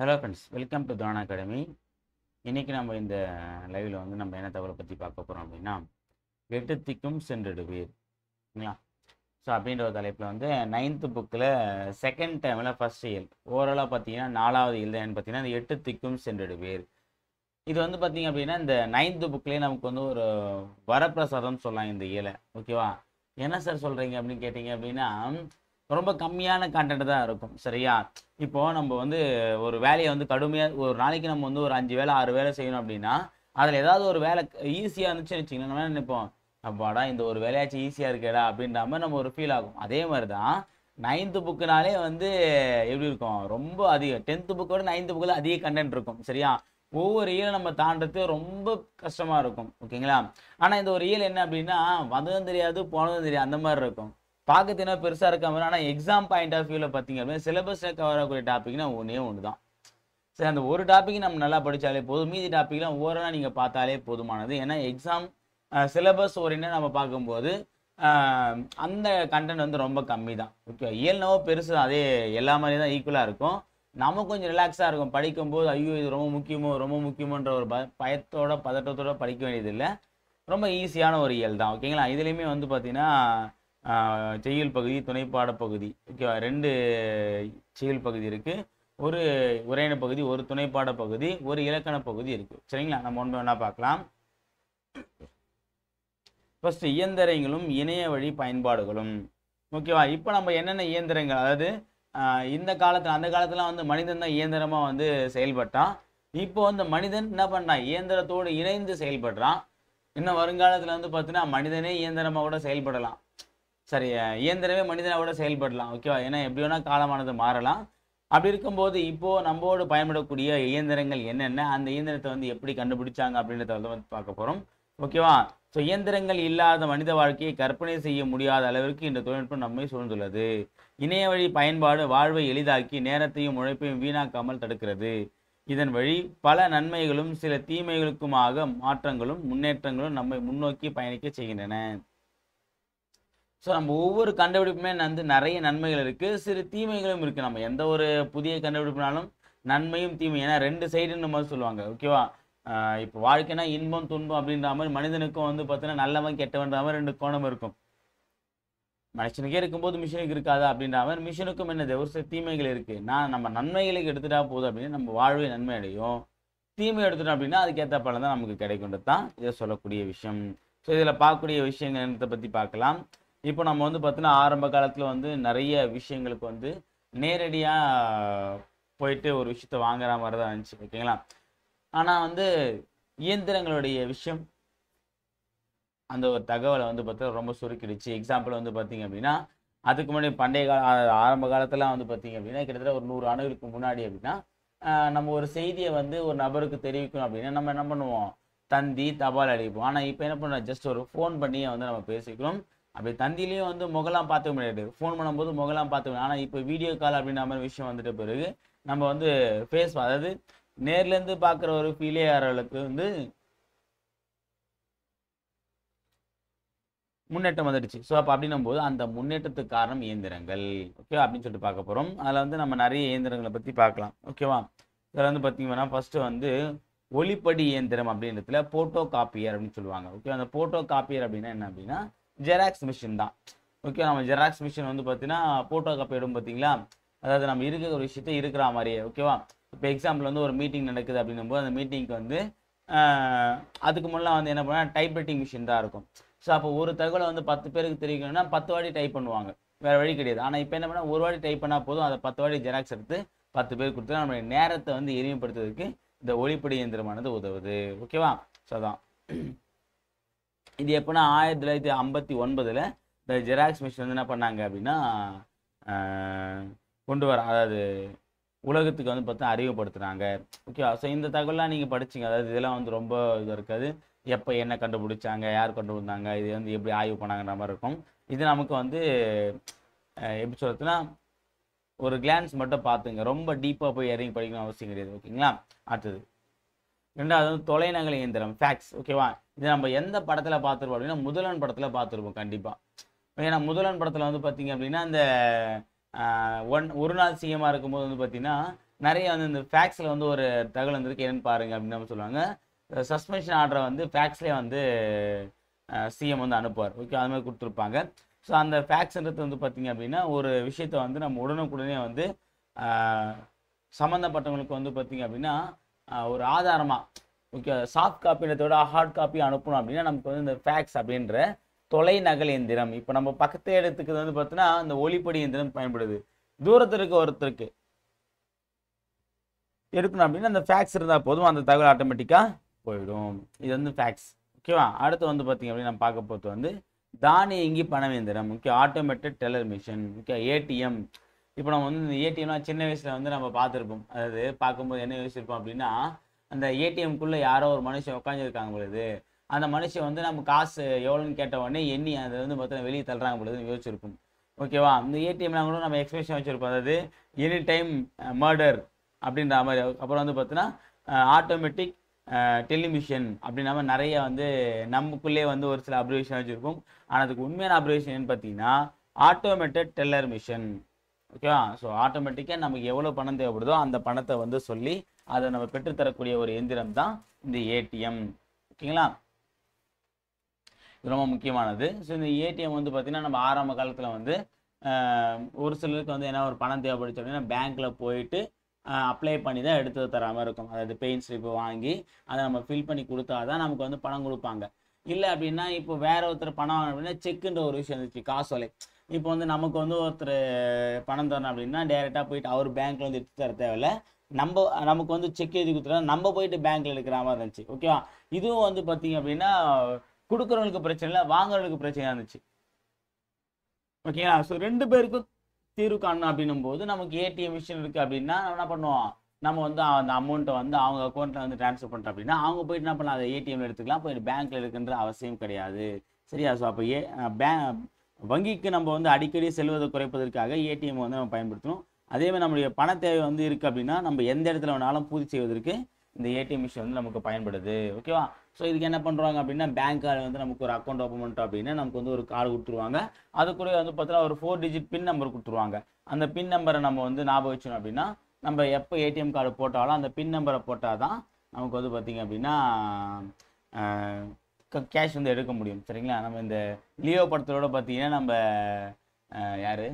hello friends welcome to Thana academy இன்றைக்கி நம்ம இந்த லைவில் வந்து நம்ம என்ன தகவலை பற்றி பார்க்க போகிறோம் அப்படின்னா எட்டு திக்கும் சென்றிடுவீர் ஓகேங்களா ஸோ அப்படின்ற ஒரு தலைப்பில் வந்து நைன்த்து புக்கில் செகண்ட் டைமில் ஃபஸ்ட் இயல் ஓவராலாக பார்த்தீங்கன்னா நாலாவது இயல் தான் பார்த்தீங்கன்னா இந்த எட்டு திக்கும் சென்றிடுவீர் இது வந்து பார்த்தீங்க அப்படின்னா இந்த நைன்த்து புக்லேயே நமக்கு வந்து ஒரு வரப்பிரசாதம்னு சொல்லலாம் இந்த இயலை ஓகேவா என்ன சார் சொல்கிறீங்க அப்படின்னு கேட்டிங்க அப்படின்னா ரொம்ப கம்மியான கண்டென்ட் தான் இருக்கும் சரியா இப்போ நம்ம வந்து ஒரு வேலையை வந்து கடுமையாக ஒரு நாளைக்கு நம்ம வந்து ஒரு அஞ்சு வேலை ஆறு வேலை செய்யணும் அப்படின்னா அதில் ஏதாவது ஒரு வேலை ஈஸியாக இருந்துச்சுன்னு வச்சுங்களேன் நம்ம நினைப்போம் அப்பாடா இந்த ஒரு வேலையாச்சும் ஈஸியாக இருக்கேடா அப்படின்ற மாதிரி நம்ம ஒரு ஃபீல் ஆகும் அதே மாதிரி தான் நைன்த்து புக்குனாலே வந்து எப்படி இருக்கும் ரொம்ப அதிகம் டென்த்து புக்கோட நைன்த்து புக்கில் அதிக கண்டென்ட் இருக்கும் சரியா ஒவ்வொரு ஈழம் நம்ம தாண்டது ரொம்ப கஷ்டமாக இருக்கும் ஓகேங்களா ஆனால் இந்த ஒரு இயல் என்ன அப்படின்னா வந்ததும் தெரியாது போனதும் தெரியாது அந்த மாதிரி இருக்கும் பார்க்கத்தினா பெருசாக இருக்க மாதிரி ஆனால் எக்ஸாம் பாயிண்ட் ஆஃப் வியூவில் பார்த்தீங்க அப்படின்னா சிலபஸில் கவர் ஆகக்கூடிய டாப்பிக்னா ஒன்றே ஒன்று தான் சரி அந்த ஒரு டாப்பிக் நம்ம நல்லா படித்தாலே போதும் மீதி டாப்பிக்லாம் ஓரளவு நீங்கள் பார்த்தாலே போதுமானது ஏன்னா எக்ஸாம் சிலபஸ் ஓரினா நம்ம பார்க்கும்போது அந்த கண்டென்ட் வந்து ரொம்ப கம்மி தான் ஓகே இயல்னவோ பெருசு அதே எல்லா மாதிரி தான் ஈக்குவலாக இருக்கும் நம்ம கொஞ்சம் ரிலாக்ஸாக இருக்கும் படிக்கும்போது ஐயோ இது ரொம்ப முக்கியமோ ரொம்ப முக்கியமோன்ற ஒரு ப பயத்தோட பதட்டத்தோட படிக்க வேண்டியதில்லை ரொம்ப ஈஸியான ஒரு இயல் தான் ஓகேங்களா இதுலேயுமே வந்து பார்த்திங்கன்னா செய்யுள் பகுதி துணைப்பாட பகுதி ஓகேவா ரெண்டு செயல் பகுதி இருக்குது ஒரு உரையின பகுதி ஒரு துணைப்பாட பகுதி ஒரு இலக்கண பகுதி இருக்குது சரிங்களா நம்ம ஒன்று வேணால் பார்க்கலாம் ஃபஸ்ட்டு இயந்திரங்களும் இணைய வழி பயன்பாடுகளும் ஓகேவா இப்போ நம்ம என்னென்ன இயந்திரங்கள் அதாவது இந்த காலத்தில் அந்த காலத்தில் வந்து மனிதன் தான் இயந்திரமாக வந்து செயல்பட்டான் இப்போ வந்து மனிதன் என்ன பண்ணான் இயந்திரத்தோடு இணைந்து செயல்படுறான் இன்னும் வருங்காலத்தில் வந்து பார்த்தீங்கன்னா மனிதனே இயந்திரமாக கூட செயல்படலாம் சரி இயந்திரமே கூட செயல்படலாம் ஓகேவா ஏன்னா எப்படி வேணால் காலமானது மாறலாம் அப்படி இருக்கும்போது இப்போது நம்மோடு பயன்படக்கூடிய இயந்திரங்கள் என்னென்ன அந்த இயந்திரத்தை வந்து எப்படி கண்டுபிடிச்சாங்க அப்படின்றத வந்து பார்க்க போகிறோம் ஓகேவா ஸோ இயந்திரங்கள் இல்லாத மனித வாழ்க்கையை கற்பனை செய்ய முடியாத அளவிற்கு இந்த தொழில்நுட்பம் நம்மை சூழ்ந்துள்ளது இணைய வழி பயன்பாடு வாழ்வை எளிதாக்கி நேரத்தையும் உழைப்பையும் வீணாக்காமல் தடுக்கிறது இதன் வழி பல நன்மைகளும் சில தீமைகளுக்குமாக மாற்றங்களும் முன்னேற்றங்களும் நம்மை முன்னோக்கி பயணிக்க செய்கின்றன ஸோ நம்ம ஒவ்வொரு கண்டுபிடிப்புமே வந்து நிறைய நன்மைகள் இருக்குது சிறு தீமைகளும் இருக்குது நம்ம எந்த ஒரு புதிய கண்டுபிடிப்புனாலும் நன்மையும் தீமை ஏன்னா ரெண்டு சைடுன்னு மாதிரி சொல்லுவாங்க ஓகேவா இப்போ வாழ்க்கைனா இன்பம் துன்பம் அப்படின்ற மாதிரி மனிதனுக்கும் வந்து பார்த்தீங்கன்னா நல்லவன் கெட்டவன்ற மாதிரி ரெண்டு கோணம் இருக்கும் மனுஷனுக்கே இருக்கும்போது மிஷினுக்கு இருக்காதா அப்படின்ற மாதிரி மிஷினுக்கும் என்ன ஒரு சில தீமைகள் இருக்குது நான் நம்ம நன்மைகளுக்கு எடுத்துட்டா போதும் அப்படின்னா நம்ம வாழ்வை நன்மை அடையும் தீமை எடுத்துட்டோம் அப்படின்னா அதுக்கேற்ற பலன் தான் நமக்கு கிடைக்குன்றது தான் இதை சொல்லக்கூடிய விஷயம் ஸோ இதில் பார்க்கக்கூடிய விஷயங்கள் பற்றி பார்க்கலாம் இப்போ நம்ம வந்து பார்த்தீங்கன்னா ஆரம்ப காலத்தில் வந்து நிறைய விஷயங்களுக்கு வந்து நேரடியாக போயிட்டு ஒரு விஷயத்த வாங்குற மாதிரி தான் இருந்துச்சு ஓகேங்களா ஆனால் வந்து இயந்திரங்களுடைய விஷயம் அந்த ஒரு தகவலை வந்து பார்த்தா ரொம்ப சுருக்கிடுச்சு எக்ஸாம்பிள் வந்து பார்த்தீங்க அப்படின்னா அதுக்கு முன்னாடி பண்டைய கால ஆரம்ப காலத்தெல்லாம் வந்து பார்த்தீங்க அப்படின்னா கிட்டத்தட்ட ஒரு நூறு ஆண்டுகளுக்கு முன்னாடி அப்படின்னா நம்ம ஒரு செய்தியை வந்து ஒரு நபருக்கு தெரிவிக்கணும் அப்படின்னா நம்ம என்ன பண்ணுவோம் தந்தி தபால் அடிப்போம் ஆனால் இப்போ என்ன பண்ணுறோம் ஜஸ்ட் ஒரு ஃபோன் பண்ணியே வந்து நம்ம பேசிக்கிறோம் அப்படி தந்திலையும் வந்து முகலாம் பார்த்துக்க முடியாது ஃபோன் பண்ணும்போது முகலாம் பார்த்துக்க ஆனால் இப்போ வீடியோ கால் அப்படின்ற மாதிரி விஷயம் வந்துட்டு பிறகு நம்ம வந்து ஃபேஸ் அதாவது நேர்லேருந்து பார்க்குற ஒரு ஃபீலே ஆகிறவளுக்கு வந்து முன்னேற்றம் வந்துடுச்சு ஸோ அப்போ அப்படின்னும் போது அந்த முன்னேற்றத்துக்கு காரணம் இயந்திரங்கள் ஓகே அப்படின்னு சொல்லிட்டு பார்க்க போகிறோம் அதில் வந்து நம்ம நிறைய இயந்திரங்களை பற்றி பார்க்கலாம் ஓகேவா இதில் வந்து பார்த்தீங்கன்னா ஃபஸ்ட்டு வந்து ஒளிப்படி இயந்திரம் அப்படின்றதுல போட்டோ காப்பியர் அப்படின்னு சொல்லுவாங்க ஓகே அந்த போட்டோ காப்பியர் அப்படின்னா என்ன அப்படின்னா ஜெராக்ஸ் மிஷின் தான் ஓகே நம்ம ஜெராக்ஸ் மிஷின் வந்து பார்த்தீங்கன்னா ஃபோட்டோ காப்பி எடுக்கும் பார்த்தீங்களா அதாவது நம்ம இருக்கிற ஒரு விஷயத்த இருக்கிற மாதிரியே ஓகேவா இப்போ எக்ஸாம்பிள் வந்து ஒரு மீட்டிங் நடக்குது அப்படின்னும் போது அந்த மீட்டிங்க்கு வந்து அதுக்கு முன்னே வந்து என்ன பண்ணால் டைப் ரைட்டிங் மிஷின் தான் இருக்கும் ஸோ அப்போ ஒரு தகவலை வந்து பத்து பேருக்கு தெரிவிக்கணும்னா பத்து வாடி டைப் பண்ணுவாங்க வேறு வழி கிடையாது ஆனால் இப்போ என்ன பண்ணால் ஒரு வாட்டி டைப் பண்ணால் போதும் அதை பத்து வாடி ஜெராக்ஸ் எடுத்து பத்து பேர் கொடுத்து நம்ம நேரத்தை வந்து எளிமைப்படுத்துவதற்கு இந்த ஒளிப்படி இயந்திரமானது உதவுது ஓகேவா ஸோ அதான் இது எப்படின்னா ஆயிரத்தி தொள்ளாயிரத்தி ஐம்பத்தி ஒன்பதில் இந்த ஜெராக்ஸ் மிஷின் வந்து என்ன பண்ணாங்க அப்படின்னா கொண்டு வர அதாவது உலகத்துக்கு வந்து பார்த்தா அறிவுப்படுத்துகிறாங்க ஓகேவா ஸோ இந்த தகவலாம் நீங்கள் படிச்சிங்க அதாவது இதெல்லாம் வந்து ரொம்ப இதாக இருக்காது எப்போ என்ன கண்டுபிடிச்சாங்க யார் கண்டுபிடிந்தாங்க இது வந்து எப்படி ஆய்வு பண்ணாங்கன்ற மாதிரி இருக்கும் இது நமக்கு வந்து எப்படி சொல்கிறதுனா ஒரு கிளான்ஸ் மட்டும் பார்த்துங்க ரொம்ப டீப்பாக போய் இறங்கி படிக்கணும் அவசியம் கிடையாது ஓகேங்களா அடுத்தது ரெண்டாவது வந்து தொலைநகல் இயந்திரம் ஃபேக்ஸ் ஓகேவா இது நம்ம எந்த படத்தில் பார்த்துருப்போம் அப்படின்னா முதலன் படத்தில் பார்த்துருப்போம் கண்டிப்பாக ஏன்னா முதலன் படத்தில் வந்து பார்த்தீங்க அப்படின்னா அந்த ஒன் ஒரு நாள் சிஎமாக இருக்கும்போது வந்து பார்த்திங்கன்னா நிறைய வந்து இந்த ஃபேக்ஸில் வந்து ஒரு தகவல் வந்திருக்கு என்னென்னு பாருங்க அப்படின்னு நம்ம சொல்லுவாங்க சஸ்பென்ஷன் ஆர்டரை வந்து ஃபேக்ஸ்லேயே வந்து சிஎம் வந்து அனுப்புவார் ஓகே அது மாதிரி கொடுத்துருப்பாங்க ஸோ அந்த ஃபேக்ஸ்ன்றது வந்து பார்த்தீங்க அப்படின்னா ஒரு விஷயத்தை வந்து நம்ம உடனுக்குடனே வந்து சம்மந்தப்பட்டவங்களுக்கு வந்து பார்த்தீங்க அப்படின்னா ஒரு ஆதாரமாக ஓகே சாஃப்ட் காப்பின்றதோட ஹார்ட் காப்பி அனுப்பணும் அப்படின்னா நமக்கு வந்து இந்த ஃபேக்ஸ் அப்படின்ற தொலைநகல் எந்திரம் இப்போ நம்ம பக்கத்து இடத்துக்கு வந்து பார்த்தோன்னா இந்த ஒளிப்படி எந்திரம் பயன்படுது தூரத்தில் இருக்க ஒருத்தருக்கு எடுக்கணும் அப்படின்னா அந்த ஃபேக்ஸ் இருந்தால் போதும் அந்த தகவல் ஆட்டோமேட்டிக்காக போயிடும் இது வந்து ஃபேக்ஸ் ஓகேவா அடுத்து வந்து பார்த்தீங்க அப்படின்னா நம்ம பார்க்க போகிறது வந்து தானியங்கி பணவேந்திரம் okay automated teller machine okay ATM இப்போ நம்ம வந்து இந்த ஏடிஎம்னா சின்ன வயசில் வந்து நம்ம பார்த்துருப்போம் அதாவது பார்க்கும்போது என்ன இருப்போம் அப்படின்னா அந்த ஏடிஎம்குள்ளே யாரோ ஒரு மனுஷன் உட்காந்துருக்காங்க பொழுது அந்த மனுஷன் வந்து நம்ம காசு எவ்வளோன்னு கேட்ட உடனே எண்ணி அதை வந்து பார்த்தா வெளியே தள்ளுறாங்க பொழுதுன்னு யோசிச்சிருக்கும் ஓகேவா இந்த ஏடிஎம்லாம் கூட நம்ம எக்ஸ்பிரஷன் வச்சுருப்போம் அதாவது எனி டைம் மர்டர் அப்படின்ற மாதிரி அப்புறம் வந்து பார்த்தோன்னா ஆட்டோமேட்டிக் டெலிமிஷன் அப்படின்ற மாதிரி நிறைய வந்து நமக்குள்ளே வந்து ஒரு சில அப்ரிவேஷன் வச்சுருக்கோம் ஆனால் அதுக்கு உண்மையான அப்ரிவேஷன் என்னன்னு பார்த்தீங்கன்னா ஆட்டோமேட்டட் டெல்லர் மிஷன் ஓகேவா ஸோ ஆட்டோமேட்டிக்காக நமக்கு எவ்வளோ பணம் தேவைப்படுதோ அந்த பணத்தை வந்து சொல்லி அதை நம்ம பெற்றுத்தரக்கூடிய ஒரு எந்திரம் தான் இந்த ஏடிஎம் ஓகேங்களா இது ரொம்ப முக்கியமானது ஸோ இந்த ஏடிஎம் வந்து பார்த்திங்கன்னா நம்ம ஆரம்ப காலத்தில் வந்து ஒரு சிலருக்கு வந்து என்ன ஒரு பணம் தேவைப்படுச்சு அப்படின்னா பேங்க்கில் போயிட்டு அப்ளை பண்ணி தான் எடுத்து தராமல் இருக்கும் அதாவது பெயின் ஸ்லிப்பு வாங்கி அதை நம்ம ஃபில் பண்ணி கொடுத்தா தான் நமக்கு வந்து பணம் கொடுப்பாங்க இல்லை அப்படின்னா இப்போ வேற ஒருத்தர் பணம் அப்படின்னா செக்குன்ற ஒரு விஷயம் இருந்துச்சு காசோலை இப்போ வந்து நமக்கு வந்து ஒருத்தர் பணம் தரணும் அப்படின்னா டேரெக்டாக போயிட்டு அவர் பேங்க்கில் வந்து எடுத்து தர தேவையில்ல நம்ம நமக்கு வந்து செக் எழுதி கொடுத்துருந்தா நம்ம போயிட்டு பேங்க்கில் எடுக்கிற மாதிரி இருந்துச்சு ஓகேவா இதுவும் வந்து பார்த்தீங்க அப்படின்னா கொடுக்குறவங்களுக்கு பிரச்சனை இல்லை வாங்குறவங்களுக்கு பிரச்சனையாக இருந்துச்சு ஓகேங்களா ஸோ ரெண்டு பேருக்கும் தீர்வு காணணும் அப்படின்னும் போது நமக்கு ஏடிஎம் மிஷின் இருக்குது அப்படின்னா என்ன பண்ணுவோம் நம்ம வந்து அந்த அமௌண்ட்டை வந்து அவங்க அக்கௌண்ட்டில் வந்து ட்ரான்ஸ்ஃபர் பண்ணுறோம் அப்படின்னா அவங்க போயிட்டு என்ன பண்ணலாம் அதை ஏடிஎம்ல எடுத்துக்கலாம் போயிட்டு பேங்க்கில் எடுக்கின்ற அவசியம் கிடையாது சரியா ஸோ அப்போ ஏ பே வங்கிக்கு நம்ம வந்து அடிக்கடி செல்வதை குறைப்பதற்காக ஏடிஎம் வந்து நம்ம பயன்படுத்தணும் அதேமாதிரி நம்மளுடைய பண தேவை வந்து இருக்குது அப்படின்னா நம்ம எந்த இடத்துல வேணாலும் பூர்த்தி செய்வதற்கு இந்த ஏடிஎம் மிஷின் வந்து நமக்கு பயன்படுது ஓகேவா ஸோ இதுக்கு என்ன பண்ணுறாங்க அப்படின்னா பேங்க் கார்டு வந்து நமக்கு ஒரு அக்கௌண்ட் ஓப்பன் பண்ணிட்டோம் அப்படின்னா நமக்கு வந்து ஒரு கார்டு கொடுத்துருவாங்க அதுக்குள்ளே வந்து பார்த்தீங்கன்னா ஒரு ஃபோர் டிஜிட் பின் நம்பர் கொடுத்துருவாங்க அந்த பின் நம்பரை நம்ம வந்து ஞாபகம் வச்சோம் அப்படின்னா நம்ம எப்போ ஏடிஎம் கார்டு போட்டாலும் அந்த பின் நம்பரை போட்டால் தான் நமக்கு வந்து பார்த்திங்க அப்படின்னா கேஷ் வந்து எடுக்க முடியும் சரிங்களா நம்ம இந்த லியோ படத்தோட பார்த்தீங்கன்னா நம்ம யார்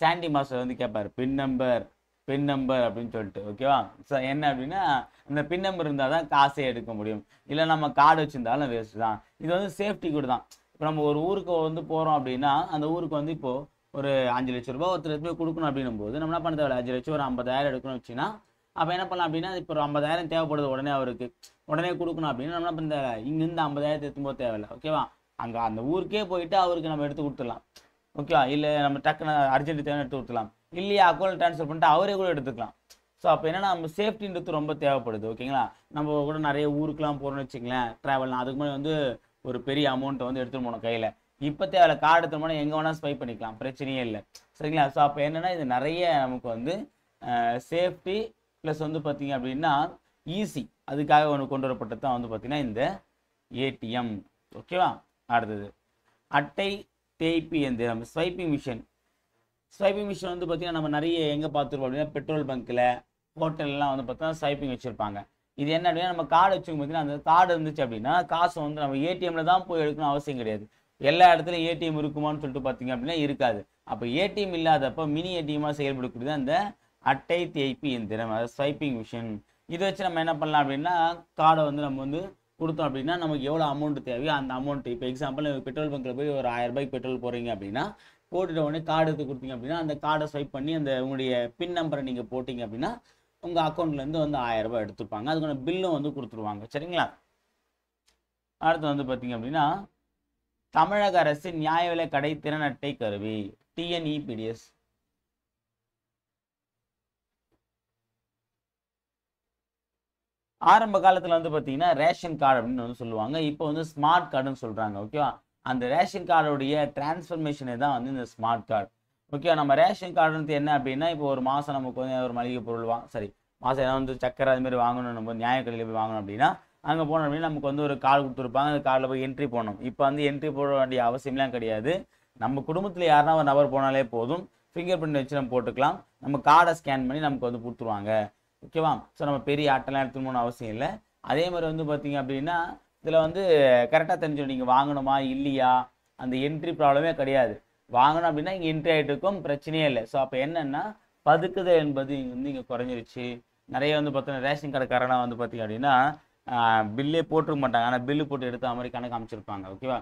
சாண்டி மாஸ்டர் வந்து கேட்பார் பின் நம்பர் பின் நம்பர் அப்படின்னு சொல்லிட்டு ஓகேவா ஸோ என்ன அப்படின்னா இந்த பின் நம்பர் இருந்தால் தான் காசே எடுக்க முடியும் இல்லை நம்ம கார்டு வச்சுருந்தாலும் வேஸ்ட் தான் இது வந்து சேஃப்டி கூட தான் இப்போ நம்ம ஒரு ஊருக்கு வந்து போகிறோம் அப்படின்னா அந்த ஊருக்கு வந்து இப்போது ஒரு அஞ்சு லட்ச ரூபா ஒருத்தர் போய் கொடுக்கணும் அப்படின்னும் போது நம்ம என்ன பண்ண தேவை அஞ்சு லட்சம் ஒரு ஐம்பதாயிரம் எடுக்கணும் வச்சுன்னா அப்போ என்ன பண்ணலாம் அப்படின்னா இப்போ ஒரு ஐம்பதாயிரம் தேவைப்படுது உடனே அவருக்கு உடனே கொடுக்கணும் அப்படின்னா நம்ம இந்த இங்கேருந்து ஐம்பதாயிரத்து எடுத்தும்போது தேவையில்லை ஓகேவா அங்கே அந்த ஊருக்கே போயிட்டு அவருக்கு நம்ம எடுத்து கொடுத்துடலாம் ஓகேவா இல்லை நம்ம டக்குன்னு அர்ஜென்ட் தேவை எடுத்து கொடுத்துலாம் இல்லையா அக்கௌண்ட் ட்ரான்ஸ்ஃபர் பண்ணிட்டு அவரே கூட எடுத்துக்கலாம் ஸோ அப்போ என்னென்னா நம்ம சேஃப்டின்றது ரொம்ப தேவைப்படுது ஓகேங்களா நம்ம கூட நிறைய ஊருக்குலாம் போகிறோம்னு வச்சுங்களேன் ட்ராவல்லாம் அதுக்கு முன்னாடி வந்து ஒரு பெரிய அமௌண்ட்டை வந்து எடுத்துகிட்டு போகணும் கையில் இப்போ தேவையில்ல கார்டு எடுத்து போனால் எங்கே வேணால் ஸ்பை பண்ணிக்கலாம் பிரச்சனையே இல்லை சரிங்களா ஸோ அப்போ என்னென்னா இது நிறைய நமக்கு வந்து சேஃப்டி ப்ளஸ் வந்து பார்த்தீங்க அப்படின்னா ஈஸி e அதுக்காக ஒன்று கொண்டு வரப்பட்டது தான் வந்து பார்த்திங்கன்னா இந்த ஏடிஎம் ஓகேவா அடுத்தது அட்டை தேய்ப்பு எந்திரம் ஸ்வைப்பிங் மிஷின் ஸ்வைப்பிங் மிஷின் வந்து பார்த்திங்கன்னா நம்ம நிறைய எங்கே பார்த்துருப்போம் அப்படின்னா பெட்ரோல் பங்க்கில் ஹோட்டல்லாம் வந்து பார்த்தா ஸ்வைப்பிங் வச்சுருப்பாங்க இது என்ன அப்படின்னா நம்ம கார்டு வச்சுக்கோங்க பார்த்தீங்கன்னா அந்த கார்டு இருந்துச்சு அப்படின்னா காசு வந்து நம்ம ஏடிஎம்மில் தான் போய் எடுக்கணும் அவசியம் கிடையாது எல்லா இடத்துலையும் ஏடிஎம் இருக்குமான்னு சொல்லிட்டு பார்த்தீங்க அப்படின்னா இருக்காது அப்போ ஏடிஎம் இல்லாதப்போ மினி ஏடிஎம்மாக செயல்படக்கூடியது அந்த அட்டை தேய்ப்பு இயந்திரம் அதாவது ஸ்வைப்பிங் மிஷின் இதை வச்சு நம்ம என்ன பண்ணலாம் அப்படின்னா கார்டை வந்து நம்ம வந்து கொடுத்தோம் அப்படின்னா நமக்கு எவ்வளோ அமௌண்ட் தேவையோ அந்த அமௌண்ட் இப்போ எக்ஸாம்பிள் பெட்ரோல் பங்க்கில் போய் ஒரு ஆயிரம் ரூபாய்க்கு பெட்ரோல் போகிறீங்க அப்படின்னா போட்டுட்ட உடனே கார்டு எடுத்து கொடுத்தீங்க அப்படின்னா அந்த கார்டை ஸ்வைப் பண்ணி அந்த உங்களுடைய பின் நம்பரை நீங்கள் போட்டிங்க அப்படின்னா உங்கள் அக்கௌண்ட்லேருந்து வந்து ரூபாய் எடுத்துப்பாங்க அதுக்கான பில்லும் வந்து கொடுத்துருவாங்க சரிங்களா அடுத்து வந்து பார்த்தீங்க அப்படின்னா தமிழக அரசு நியாய விலை கடை திறன் அட்டை கருவி டிஎன்இபிடிஎஸ் ஆரம்ப காலத்தில் வந்து பார்த்தீங்கன்னா ரேஷன் கார்டு அப்படின்னு வந்து சொல்லுவாங்க இப்போ வந்து ஸ்மார்ட் கார்டுன்னு சொல்கிறாங்க ஓகேவா அந்த ரேஷன் கார்டுடைய டிரான்ஸ்ஃபர்மேஷனே தான் வந்து இந்த ஸ்மார்ட் கார்டு ஓகேவா நம்ம ரேஷன் கார்டுன்றது என்ன அப்படின்னா இப்போ ஒரு மாதம் நமக்கு வந்து ஒரு மளிகை பொருள் வா சரி மாதம் ஏதாவது வந்து சக்கரை அதுமாதிரி வாங்கணும் நம்ம நியாயக்கடையில் போய் வாங்கணும் அப்படின்னா அங்கே போனோம் அப்படின்னா நமக்கு வந்து ஒரு கார்டு கொடுத்துருப்பாங்க அந்த கார்டில் போய் என்ட்ரி போடணும் இப்போ வந்து என்ட்ரி போட வேண்டிய அவசியம்லாம் கிடையாது நம்ம குடும்பத்தில் யாருன்னா ஒரு நபர் போனாலே போதும் ஃபிங்கர் பிரிண்ட் வச்சு நம்ம போட்டுக்கலாம் நம்ம கார்டை ஸ்கேன் பண்ணி நமக்கு வந்து கொடுத்துருவாங்க ஓகேவா ஸோ நம்ம பெரிய ஆட்டெல்லாம் எடுத்துன்னு அவசியம் இல்லை அதே மாதிரி வந்து பார்த்தீங்க அப்படின்னா இதில் வந்து கரெக்டாக தெரிஞ்சிடும் நீங்கள் வாங்கணுமா இல்லையா அந்த என்ட்ரி ப்ராப்ளமே கிடையாது வாங்கணும் அப்படின்னா இங்கே என்ட்ரி ஆகிட்டு இருக்கும் பிரச்சனையே இல்லை ஸோ அப்போ என்னென்னா பதுக்குது என்பது இங்கே வந்து இங்கே குறைஞ்சிருச்சு நிறைய வந்து பார்த்தோன்னா ரேஷன் கடைக்காரனா வந்து பார்த்திங்க அப்படின்னா பில்லே போட்டிருக்க மாட்டாங்க ஆனால் பில்லு போட்டு எடுத்த மாதிரி கணக்கு அமைச்சிருப்பாங்க ஓகேவா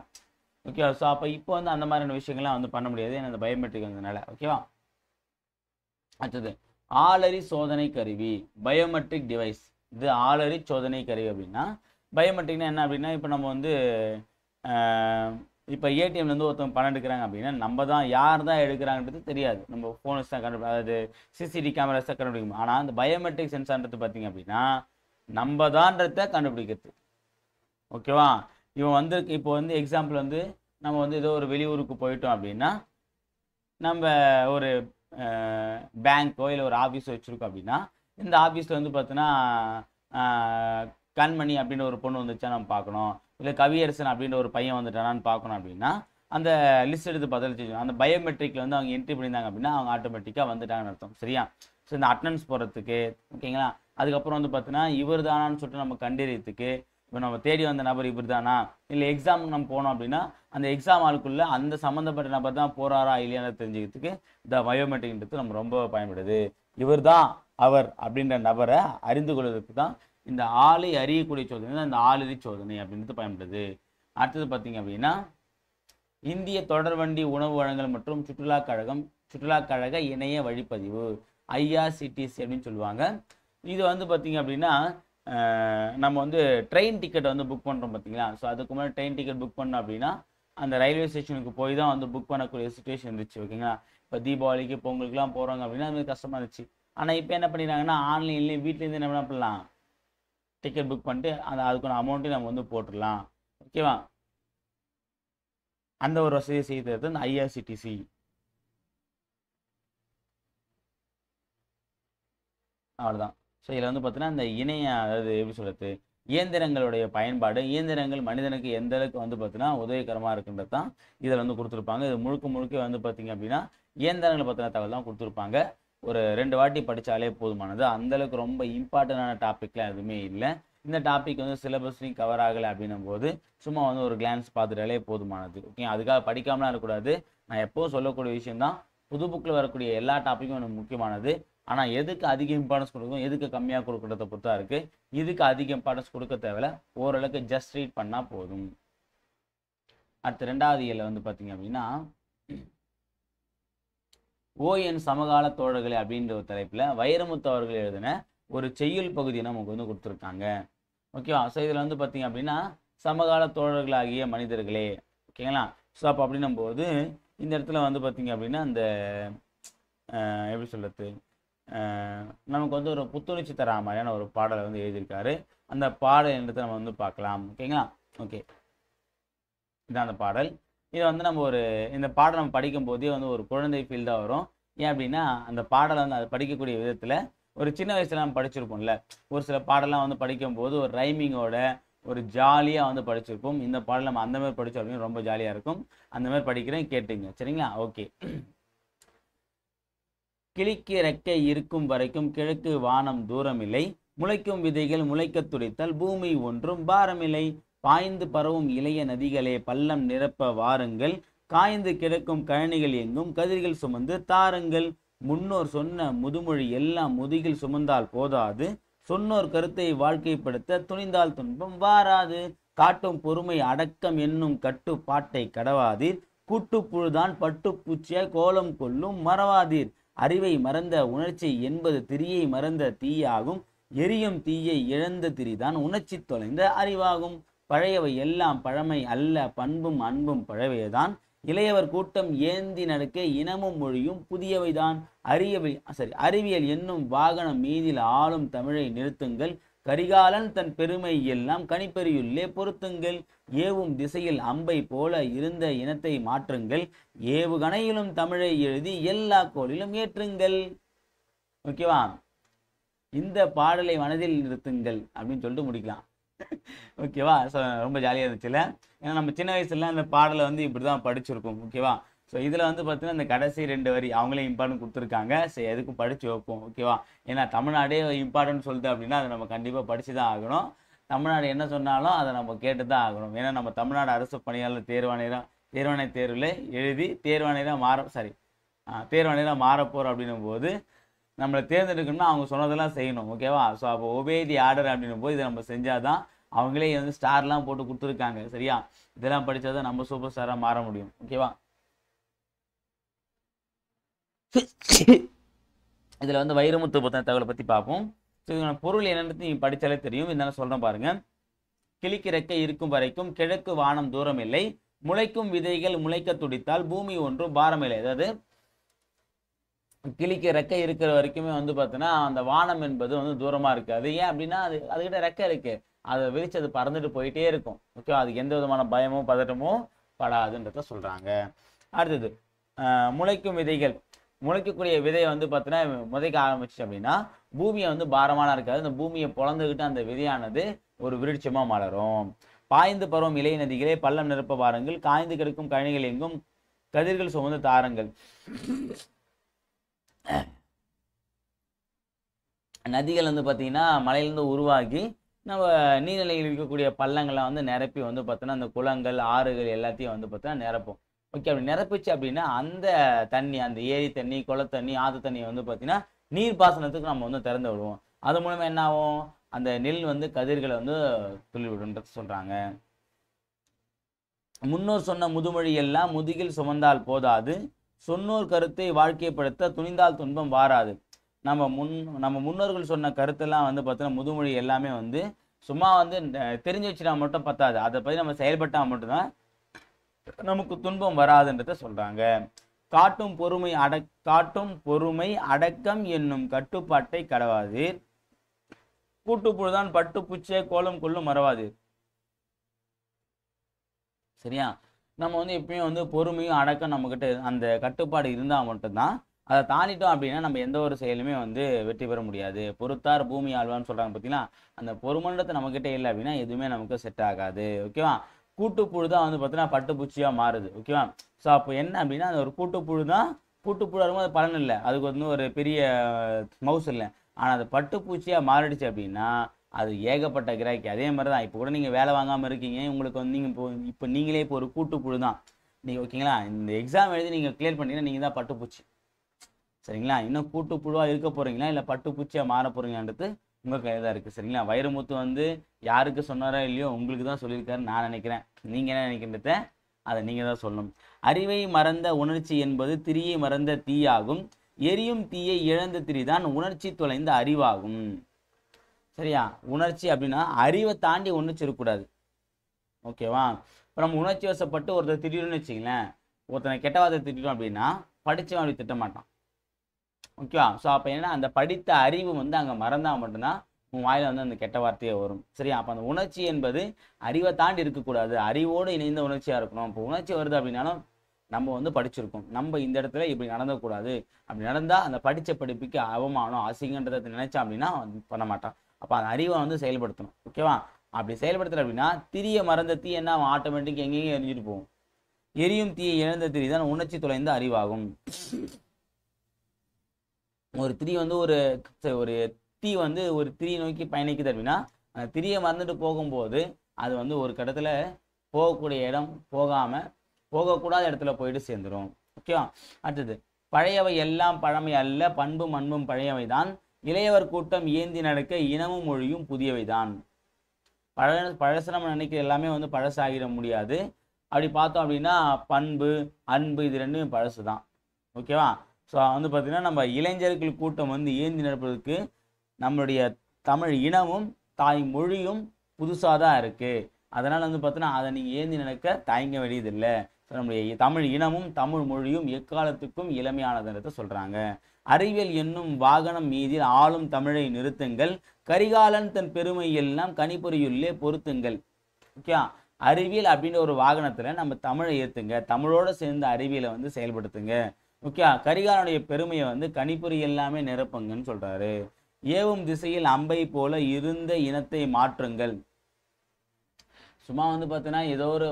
ஓகேவா ஸோ அப்போ இப்போ வந்து அந்த மாதிரியான விஷயங்கள்லாம் வந்து பண்ண முடியாது ஏன்னா அந்த பயோமெட்ரிக் வந்ததுனால ஓகேவா அடுத்தது ஆலரி சோதனை கருவி பயோமெட்ரிக் டிவைஸ் இது ஆலரி சோதனை கருவி அப்படின்னா பயோமெட்ரிக்னா என்ன அப்படின்னா இப்போ நம்ம வந்து இப்போ ஏடிஎம்லேருந்து ஒருத்தவங்க பணம் எடுக்கிறாங்க அப்படின்னா நம்ம தான் யார் தான் எடுக்கிறாங்கன்றது தெரியாது நம்ம ஃபோன்ஸ் தான் கண்டு அதாவது சிசிடி கேமராஸ் தான் கண்டுபிடிக்கும் ஆனால் அந்த பயோமெட்ரிக் சென்சார்ன்றது பார்த்திங்க அப்படின்னா நம்ம தான்றத கண்டுபிடிக்கிறது ஓகேவா இவன் வந்து இப்போ வந்து எக்ஸாம்பிள் வந்து நம்ம வந்து ஏதோ ஒரு வெளியூருக்கு போயிட்டோம் அப்படின்னா நம்ம ஒரு பேங்க்கோ இல்லை ஒரு ஆஃபீஸ் வச்சுருக்கோம் அப்படின்னா இந்த ஆஃபீஸில் வந்து பார்த்தோன்னா கண்மணி அப்படின்ற ஒரு பொண்ணு வந்துச்சா நம்ம பார்க்கணும் இல்லை கவியரசன் அப்படின்ற ஒரு பையன் வந்துட்டானான்னு பார்க்கணும் அப்படின்னா அந்த லிஸ்ட் எடுத்து பதில் அந்த பயோமெட்ரிக்கில் வந்து அவங்க என்ட்ரி பண்ணியிருந்தாங்க அப்படின்னா அவங்க ஆட்டோமேட்டிக்காக வந்துட்டாங்கன்னு அர்த்தம் சரியா ஸோ இந்த அட்டனன்ஸ் போகிறதுக்கு ஓகேங்களா அதுக்கப்புறம் வந்து பார்த்தீங்கன்னா இவர் தானான்னு சொல்லிட்டு நம்ம கண்டறியத்துக்கு இப்போ நம்ம தேடி வந்த நபர் இப்படி தானா இல்லை எக்ஸாமுக்கு நம்ம போனோம் அப்படின்னா அந்த எக்ஸாம் ஆளுக்குள்ளே அந்த சம்மந்தப்பட்ட நபர் தான் போகிறாரா இல்லையான்னு தெரிஞ்சுக்கிறதுக்கு இந்த பயோமெட்ரிக்ன்றது நம்ம ரொம்ப பயன்படுது இவர் தான் அவர் அப்படின்ற நபரை அறிந்து கொள்வதற்கு தான் இந்த ஆளை அறியக்கூடிய சோதனை தான் இந்த ஆளுதி சோதனை அப்படின்றது பயன்படுது அடுத்தது பார்த்தீங்க அப்படின்னா இந்திய தொடர்வண்டி உணவு வழங்கல் மற்றும் சுற்றுலா கழகம் சுற்றுலா கழக இணைய வழிப்பதிவு ஐஆர்சிடிசி அப்படின்னு சொல்லுவாங்க இது வந்து பார்த்தீங்க அப்படின்னா நம்ம வந்து ட்ரெயின் டிக்கெட் வந்து புக் பண்ணுறோம் பார்த்தீங்களா ஸோ அதுக்கு முன்னாடி ட்ரெயின் டிக்கெட் புக் பண்ணோம் அப்படின்னா அந்த ரயில்வே ஸ்டேஷனுக்கு போய் தான் வந்து புக் பண்ணக்கூடிய சுச்சுவேஷன் இருந்துச்சு ஓகேங்களா இப்போ தீபாவளிக்கு பொங்கலுக்குலாம் போகிறாங்க அப்படின்னா அது கஷ்டமாக இருந்துச்சு ஆனால் இப்போ என்ன பண்ணிடுறாங்கன்னா ஆன்லைன்லேயும் வீட்லேருந்து என்ன பண்ணலாம் டிக்கெட் புக் பண்ணிட்டு அந்த அதுக்கான அமௌண்ட்டையும் நம்ம வந்து போட்டுடலாம் ஓகேவா அந்த ஒரு வசதியை செய்து தருது இந்த ஐஆர்சிடிசி அவ்வளோதான் ஸோ இதில் வந்து பார்த்தீங்கன்னா இந்த இணைய அதாவது எப்படி சொல்கிறது இயந்திரங்களுடைய பயன்பாடு இயந்திரங்கள் மனிதனுக்கு எந்த அளவுக்கு வந்து பார்த்தீங்கன்னா உதவிகரமாக இருக்குன்றது தான் இதில் வந்து கொடுத்துருப்பாங்க இது முழுக்க முழுக்க வந்து பார்த்திங்க அப்படின்னா இயந்திரங்களை பற்றின தகவல் தான் கொடுத்துருப்பாங்க ஒரு ரெண்டு வாட்டி படித்தாலே போதுமானது அந்தளவுக்கு ரொம்ப இம்பார்ட்டண்டான டாப்பிக்லாம் எதுவுமே இல்லை இந்த டாபிக் வந்து சிலபஸ்லையும் கவர் ஆகலை அப்படின்னும் போது சும்மா வந்து ஒரு கிளான்ஸ் பார்த்துட்டாலே போதுமானது ஓகே அதுக்காக படிக்காமலாம் இருக்கக்கூடாது நான் எப்போவும் சொல்லக்கூடிய விஷயம் தான் புது புக்கில் வரக்கூடிய எல்லா டாப்பிக்கும் எனக்கு முக்கியமானது ஆனால் எதுக்கு அதிக இம்பார்ட்டன்ஸ் கொடுக்கும் எதுக்கு கம்மியாக கொடுக்கறத பொறுத்தா இருக்குது இதுக்கு அதிக இம்பார்ட்டன்ஸ் கொடுக்க தேவையில்ல ஓரளவுக்கு ஜஸ்ட் ரீட் பண்ணால் போதும் அடுத்த ரெண்டாவது இயலில் வந்து பார்த்தீங்க அப்படின்னா ஓஎன் சமகால தோழர்களே அப்படின்ற ஒரு தலைப்பில் வைரமுத்து அவர்கள் எழுதின ஒரு செய்யுள் பகுதி நமக்கு வந்து கொடுத்துருக்காங்க ஓகேவா ஸோ இதில் வந்து பார்த்தீங்க அப்படின்னா சமகால தோழர்களாகிய மனிதர்களே ஓகேங்களா ஸோ அப்போ அப்படின்னும் போது இந்த இடத்துல வந்து பார்த்தீங்க அப்படின்னா அந்த எப்படி சொல்கிறது நமக்கு வந்து ஒரு புத்துணர்ச்சி தரா மாதிரியான ஒரு பாடலை வந்து எழுதியிருக்காரு அந்த பாடல் என்றதை நம்ம வந்து பார்க்கலாம் ஓகேங்களா ஓகே இதான் அந்த பாடல் இதை வந்து நம்ம ஒரு இந்த பாடல் நம்ம படிக்கும் போதே வந்து ஒரு குழந்தை ஃபீல் தான் வரும் ஏன் அப்படின்னா அந்த பாடலை வந்து அது படிக்கக்கூடிய விதத்தில் ஒரு சின்ன வயசுல நம்ம படிச்சிருப்போம்ல ஒரு சில பாடலாம் வந்து படிக்கும்போது ஒரு ரைமிங்கோட ஒரு ஜாலியாக வந்து படிச்சிருப்போம் இந்த பாடல் நம்ம அந்த மாதிரி படித்தோம் அப்படின்னு ரொம்ப ஜாலியாக இருக்கும் அந்த மாதிரி படிக்கிறேன் கேட்டுங்க சரிங்களா ஓகே கிளிக்கு ரெக்கை இருக்கும் வரைக்கும் கிழக்கு வானம் தூரமில்லை முளைக்கும் விதைகள் முளைக்க துடித்தல் பூமி ஒன்றும் பாரமில்லை பாய்ந்து பரவும் இளைய நதிகளே பள்ளம் நிரப்ப வாருங்கள் காய்ந்து கிடக்கும் கழனிகள் எங்கும் கதிர்கள் சுமந்து தாருங்கள் முன்னோர் சொன்ன முதுமொழி எல்லாம் முதுகில் சுமந்தால் போதாது சொன்னோர் கருத்தை வாழ்க்கைப்படுத்த துணிந்தால் துன்பம் வாராது காட்டும் பொறுமை அடக்கம் என்னும் கட்டுப்பாட்டை கடவாதீர் கூட்டுப்புழுதான் பட்டுப்பூச்சியாய் கோலம் கொள்ளும் மறவாதீர் அறிவை மறந்த உணர்ச்சி என்பது திரியை மறந்த தீயாகும் எரியும் தீயை இழந்த திரிதான் உணர்ச்சி தொலைந்த அறிவாகும் பழையவை எல்லாம் பழமை அல்ல பண்பும் அன்பும் பழவையதான் இளையவர் கூட்டம் ஏந்தி நடக்க இனமும் மொழியும் புதியவைதான் அறியவை சரி அறிவியல் என்னும் வாகனம் மீதில் ஆளும் தமிழை நிறுத்துங்கள் கரிகாலன் தன் பெருமை எல்லாம் கனிப்பெரியுள்ளே பொருத்துங்கள் ஏவும் திசையில் அம்பை போல இருந்த இனத்தை மாற்றுங்கள் ஏவுகணையிலும் தமிழை எழுதி எல்லா கோளிலும் ஏற்றுங்கள் ஓகேவா இந்த பாடலை மனதில் நிறுத்துங்கள் அப்படின்னு சொல்லிட்டு முடிக்கலாம் ஓகேவா ரொம்ப ஜாலியாக இருந்துச்சுல்ல ஏன்னா நம்ம சின்ன வயசுல அந்த பாடலை வந்து இப்படி தான் படிச்சிருக்கோம் ஓகேவா ஸோ இதில் வந்து பார்த்தீங்கன்னா இந்த கடைசி ரெண்டு வரி அவங்களே இம்பார்ட்டன் கொடுத்துருக்காங்க ஸோ எதுக்கும் படித்து வைப்போம் ஓகேவா ஏன்னா தமிழ்நாடே இம்பார்ட்டன்ட் சொல்லுது அப்படின்னா அதை நம்ம கண்டிப்பாக படித்து தான் ஆகணும் தமிழ்நாடு என்ன சொன்னாலும் அதை நம்ம கேட்டு தான் ஆகணும் ஏன்னா நம்ம தமிழ்நாடு அரசு பணியாளர் தேர்வாணையராக தேர்வாணை தேர்வில் எழுதி தேர்வாணையராக மாற சாரி தேர்வாணையராக மாறப்போகிறோம் அப்படின்னும் போது நம்மளை தேர்ந்தெடுக்கணும்னா அவங்க சொன்னதெல்லாம் செய்யணும் ஓகேவா ஸோ அப்போ ஒபேதி ஆர்டர் அப்படின்னும் போது இதை நம்ம செஞ்சால் தான் அவங்களே வந்து ஸ்டார்லாம் போட்டு கொடுத்துருக்காங்க சரியா இதெல்லாம் படித்தா தான் நம்ம சூப்பர் ஸ்டாராக மாற முடியும் ஓகேவா இதில் வந்து வைரமுத்து பற்றின தகவலை பற்றி பார்ப்போம் ஸோ இதனால் பொருள் என்னென்னு நீங்கள் படித்தாலே தெரியும் இதனால் சொல்கிறேன் பாருங்கள் கிளிக்கிறக்கை இருக்கும் வரைக்கும் கிழக்கு வானம் தூரம் இல்லை முளைக்கும் விதைகள் முளைக்க துடித்தால் பூமி ஒன்றும் பாரமில்லை அதாவது கிளிக்கு ரெக்கை இருக்கிற வரைக்குமே வந்து பார்த்தோன்னா அந்த வானம் என்பது வந்து தூரமாக அது ஏன் அப்படின்னா அது அதுக்கிட்ட ரெக்கை இருக்குது அதை விரிச்சு அது பறந்துட்டு போயிட்டே இருக்கும் ஓகே அதுக்கு எந்த விதமான பயமோ பதட்டமோ படாதுன்றத சொல்கிறாங்க அடுத்தது முளைக்கும் விதைகள் முளைக்கக்கூடிய விதையை வந்து பார்த்தீங்கன்னா முதைக்க ஆரம்பிச்சு அப்படின்னா பூமியை வந்து பாரமான இருக்காது அந்த பூமியை பிளந்துக்கிட்டு அந்த விதையானது ஒரு விருட்சமாக மலரும் பாய்ந்து பருவம் இலை நதிகளே பள்ளம் நிரப்ப வாரங்கள் காய்ந்து கிடக்கும் கழனிகள் எங்கும் கதிர்கள் சுமந்த தாரங்கள் நதிகள் வந்து பார்த்தீங்கன்னா மலையிலேருந்து உருவாகி நம்ம நீர்நிலையில் இருக்கக்கூடிய பள்ளங்களை வந்து நிரப்பி வந்து பார்த்தோன்னா அந்த குளங்கள் ஆறுகள் எல்லாத்தையும் வந்து பார்த்தோன்னா நிரப்போம் ஓகே அப்படி நிரப்பிச்சு அப்படின்னா அந்த தண்ணி அந்த ஏரி தண்ணி குளத்தண்ணி ஆத்து ஆற்று தண்ணியை வந்து பார்த்தீங்கன்னா நீர் பாசனத்துக்கு நம்ம வந்து திறந்து விடுவோம் அது மூலமாக என்ன ஆகும் அந்த நெல் வந்து கதிர்களை வந்து துள்ளிவிடுன்றது சொல்கிறாங்க முன்னோர் சொன்ன முதுமொழி எல்லாம் முதுகில் சுமந்தால் போதாது சொன்னோர் கருத்தை வாழ்க்கைப்படுத்த துணிந்தால் துன்பம் வாராது நம்ம முன் நம்ம முன்னோர்கள் சொன்ன கருத்தெல்லாம் வந்து பார்த்தீங்கன்னா முதுமொழி எல்லாமே வந்து சும்மா வந்து தெரிஞ்சு வச்சுட்டா மட்டும் பத்தாது அதை பற்றி நம்ம செயல்பட்டால் மட்டும்தான் நமக்கு துன்பம் வராதுன்றத சொல்றாங்க காட்டும் பொறுமை அடக் காட்டும் பொறுமை அடக்கம் என்னும் கட்டுப்பாட்டை கடவாது கூட்டுப்புழுதான் பட்டு பூச்சே கோலம் கொள்ளும் மறவாது சரியா நம்ம வந்து எப்பயும் வந்து பொறுமையும் அடக்கம் நம்மக்கிட்ட அந்த கட்டுப்பாடு இருந்தால் மட்டும்தான் அதை தாண்டிட்டோம் அப்படின்னா நம்ம எந்த ஒரு செயலுமே வந்து வெற்றி பெற முடியாது பொறுத்தார் பூமி ஆழ்வான்னு சொல்கிறாங்க பார்த்தீங்கன்னா அந்த பொறுமன்றத்தை நம்மக்கிட்ட இல்லை அப்படின்னா எதுவுமே நமக்கு செட் ஆகாது ஓகேவா கூட்டுப்புழு தான் வந்து பார்த்தீங்கன்னா பட்டுப்பூச்சியாக மாறுது ஓகேவா ஸோ அப்போ என்ன அப்படின்னா அது ஒரு கூட்டுப்புழு தான் கூட்டுப்புழு வரும்போது அது பலன் இல்லை அதுக்கு வந்து ஒரு பெரிய மவுஸ் இல்லை ஆனால் அது பட்டுப்பூச்சியாக மாறிடுச்சு அப்படின்னா அது ஏகப்பட்ட கிராக்கி அதே மாதிரி தான் இப்போ கூட நீங்கள் வேலை வாங்காமல் இருக்கீங்க உங்களுக்கு வந்து நீங்கள் இப்போ இப்போ நீங்களே இப்போ ஒரு கூட்டுப்புழு தான் நீங்கள் ஓகேங்களா இந்த எக்ஸாம் எழுதி நீங்கள் கிளியர் பண்ணிங்கன்னா நீங்கள் தான் பட்டுப்பூச்சி சரிங்களா இன்னும் கூட்டுப்புழுவாக இருக்க போகிறீங்களா இல்லை பட்டுப்பூச்சியாக மாற போகிறீங்களான்றது உங்கள் கையில் தான் இருக்குது சரிங்களா வைரமுத்து வந்து யாருக்கு சொன்னாரோ இல்லையோ உங்களுக்கு தான் சொல்லியிருக்காரு நான் நினைக்கிறேன் நீங்கள் என்ன நினைக்கின்றத அதை நீங்கள் தான் சொல்லணும் அறிவை மறந்த உணர்ச்சி என்பது திரியை மறந்த தீயாகும் எரியும் தீயை இழந்த திரி தான் உணர்ச்சி தொலைந்த அறிவாகும் சரியா உணர்ச்சி அப்படின்னா அறிவை தாண்டி உணர்ச்சி இருக்கக்கூடாது ஓகேவா இப்போ நம்ம உணர்ச்சி வசப்பட்டு ஒருத்தர் திடீர்னு வச்சிங்களேன் ஒருத்தனை கெட்டவாத திட்டோம் அப்படின்னா படித்தவன் அப்படி திட்ட மாட்டான் ஓகேவா ஸோ அப்போ என்னென்னா அந்த படித்த அறிவு வந்து அங்கே மறந்தால் மட்டும்தான் உன் வாயில் வந்து அந்த கெட்ட வார்த்தையே வரும் சரியா அப்போ அந்த உணர்ச்சி என்பது அறிவை தாண்டி இருக்கக்கூடாது அறிவோடு இணைந்த உணர்ச்சியாக இருக்கணும் இப்போ உணர்ச்சி வருது அப்படின்னாலும் நம்ம வந்து படிச்சிருக்கோம் நம்ம இந்த இடத்துல இப்படி நடந்தக்கூடாது அப்படி நடந்தால் அந்த படித்த படிப்புக்கு அவமானம் அசிங்கன்றதை நினைச்சா அப்படின்னா பண்ண மாட்டான் அப்போ அந்த அறிவை வந்து செயல்படுத்தணும் ஓகேவா அப்படி செயல்படுத்தல அப்படின்னா திரிய மறந்த தீ என்ன அவன் ஆட்டோமேட்டிக் எங்கேயும் எரிஞ்சிட்டு போகும் எரியும் தீயை இழந்த திரி தான் உணர்ச்சி தொலைந்த அறிவாகும் ஒரு திரி வந்து ஒரு ஒரு தீ வந்து ஒரு திரியை நோக்கி பயணிக்குது அப்படின்னா அந்த திரியை மறந்துட்டு போகும்போது அது வந்து ஒரு கடத்துல போகக்கூடிய இடம் போகாமல் போகக்கூடாத இடத்துல போயிட்டு சேர்ந்துடும் ஓகேவா அடுத்தது பழையவை எல்லாம் பழமை அல்ல பண்பும் அன்பும் பழையவை தான் இளையவர் கூட்டம் ஏந்தி நடக்க இனமும் மொழியும் புதியவை தான் பழ பழசு நம்ம நினைக்கிற எல்லாமே வந்து பழசாகிட முடியாது அப்படி பார்த்தோம் அப்படின்னா பண்பு அன்பு இது ரெண்டுமே பழசு தான் ஓகேவா ஸோ வந்து பார்த்திங்கன்னா நம்ம இளைஞர்கள் கூட்டம் வந்து ஏந்தி நடப்பதற்கு நம்மளுடைய தமிழ் இனமும் தாய் மொழியும் புதுசாக தான் இருக்குது அதனால் வந்து பார்த்தோன்னா அதை நீங்கள் ஏந்தி நடக்க தயங்க வேண்டியதில்லை ஸோ நம்முடைய தமிழ் இனமும் தமிழ் மொழியும் எக்காலத்துக்கும் இளமையானதுன்றத சொல்கிறாங்க அறிவியல் என்னும் வாகனம் மீதில் ஆளும் தமிழை நிறுத்துங்கள் கரிகாலன் தன் பெருமை எல்லாம் கணிப்பொறியுள்ளே பொருத்துங்கள் ஓகே அறிவியல் அப்படின்ற ஒரு வாகனத்தில் நம்ம தமிழை ஏற்றுங்க தமிழோடு சேர்ந்த அறிவியலை வந்து செயல்படுத்துங்க ஓகே கரிகாலனுடைய பெருமையை வந்து கணிப்பொறி எல்லாமே நிரப்புங்கன்னு சொல்கிறாரு ஏவும் திசையில் அம்பை போல இருந்த இனத்தை மாற்றுங்கள் சும்மா வந்து பார்த்தீங்கன்னா ஏதோ ஒரு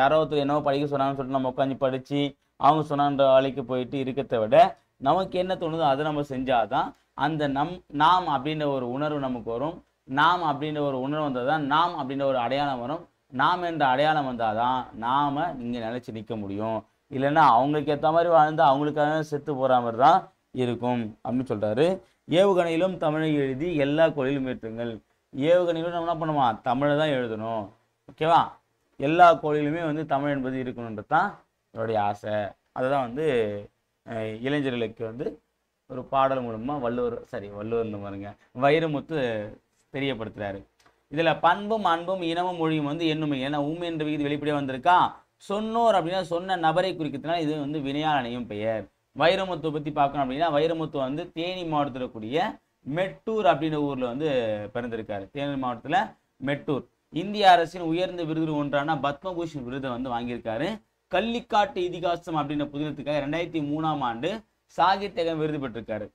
யாரோ ஒருத்தர் என்னவோ படிக்க சொன்னாங்கன்னு சொல்லிட்டு நம்ம உட்காந்து படித்து அவங்க சொன்னான்ற வேலைக்கு போயிட்டு இருக்கிறத விட நமக்கு என்ன தோணுதோ அதை நம்ம செஞ்சாதான் அந்த நம் நாம் அப்படின்ற ஒரு உணர்வு நமக்கு வரும் நாம் அப்படின்ற ஒரு உணர்வு வந்தால் தான் நாம் அப்படின்ற ஒரு அடையாளம் வரும் நாம் என்ற அடையாளம் வந்தால் தான் நாம் இங்கே நினச்சி நிற்க முடியும் இல்லைன்னா அவங்களுக்கு ஏற்ற மாதிரி வாழ்ந்து அவங்களுக்காக செத்து போகிற மாதிரி தான் இருக்கும் அப்படின்னு சொல்கிறாரு ஏவுகணையிலும் தமிழை எழுதி எல்லா கோயிலும் ஏற்றுங்கள் ஏவுகணையிலும் நம்ம என்ன பண்ணுவோம் தமிழை தான் எழுதணும் ஓகேவா எல்லா கோயிலுமே வந்து தமிழ் என்பது இருக்கணுன்றது தான் என்னுடைய ஆசை அதை தான் வந்து இளைஞர்களுக்கு வந்து ஒரு பாடல் மூலமாக வள்ளுவர் சாரி வள்ளுவர்னு பாருங்க வைரமுத்து தெரியப்படுத்துகிறாரு இதில் பண்பும் அன்பும் இனமும் மொழியும் வந்து என்னும் ஏன்னா உண்மை என்ற விகிதம் வெளிப்படையாக வந்திருக்கா சொன்னோர் அப்படின்னா சொன்ன நபரை குறிக்கிறதுனால இது வந்து வினையாளனையும் பெயர் வைரமுத்துவை பற்றி பார்க்கணும் அப்படின்னா வைரமுத்து வந்து தேனி மாவட்டத்தில் கூடிய மெட்டூர் அப்படின்ற ஊரில் வந்து பிறந்திருக்காரு தேனி மாவட்டத்தில் மெட்டூர் இந்திய அரசின் உயர்ந்த விருது ஒன்றான பத்மபூஷன் விருதை வந்து வாங்கியிருக்காரு கள்ளிக்காட்டு இதிகாசம் அப்படின்ற புதினத்துக்காக ரெண்டாயிரத்தி மூணாம் ஆண்டு சாகித்யகம் விருது பெற்றிருக்காரு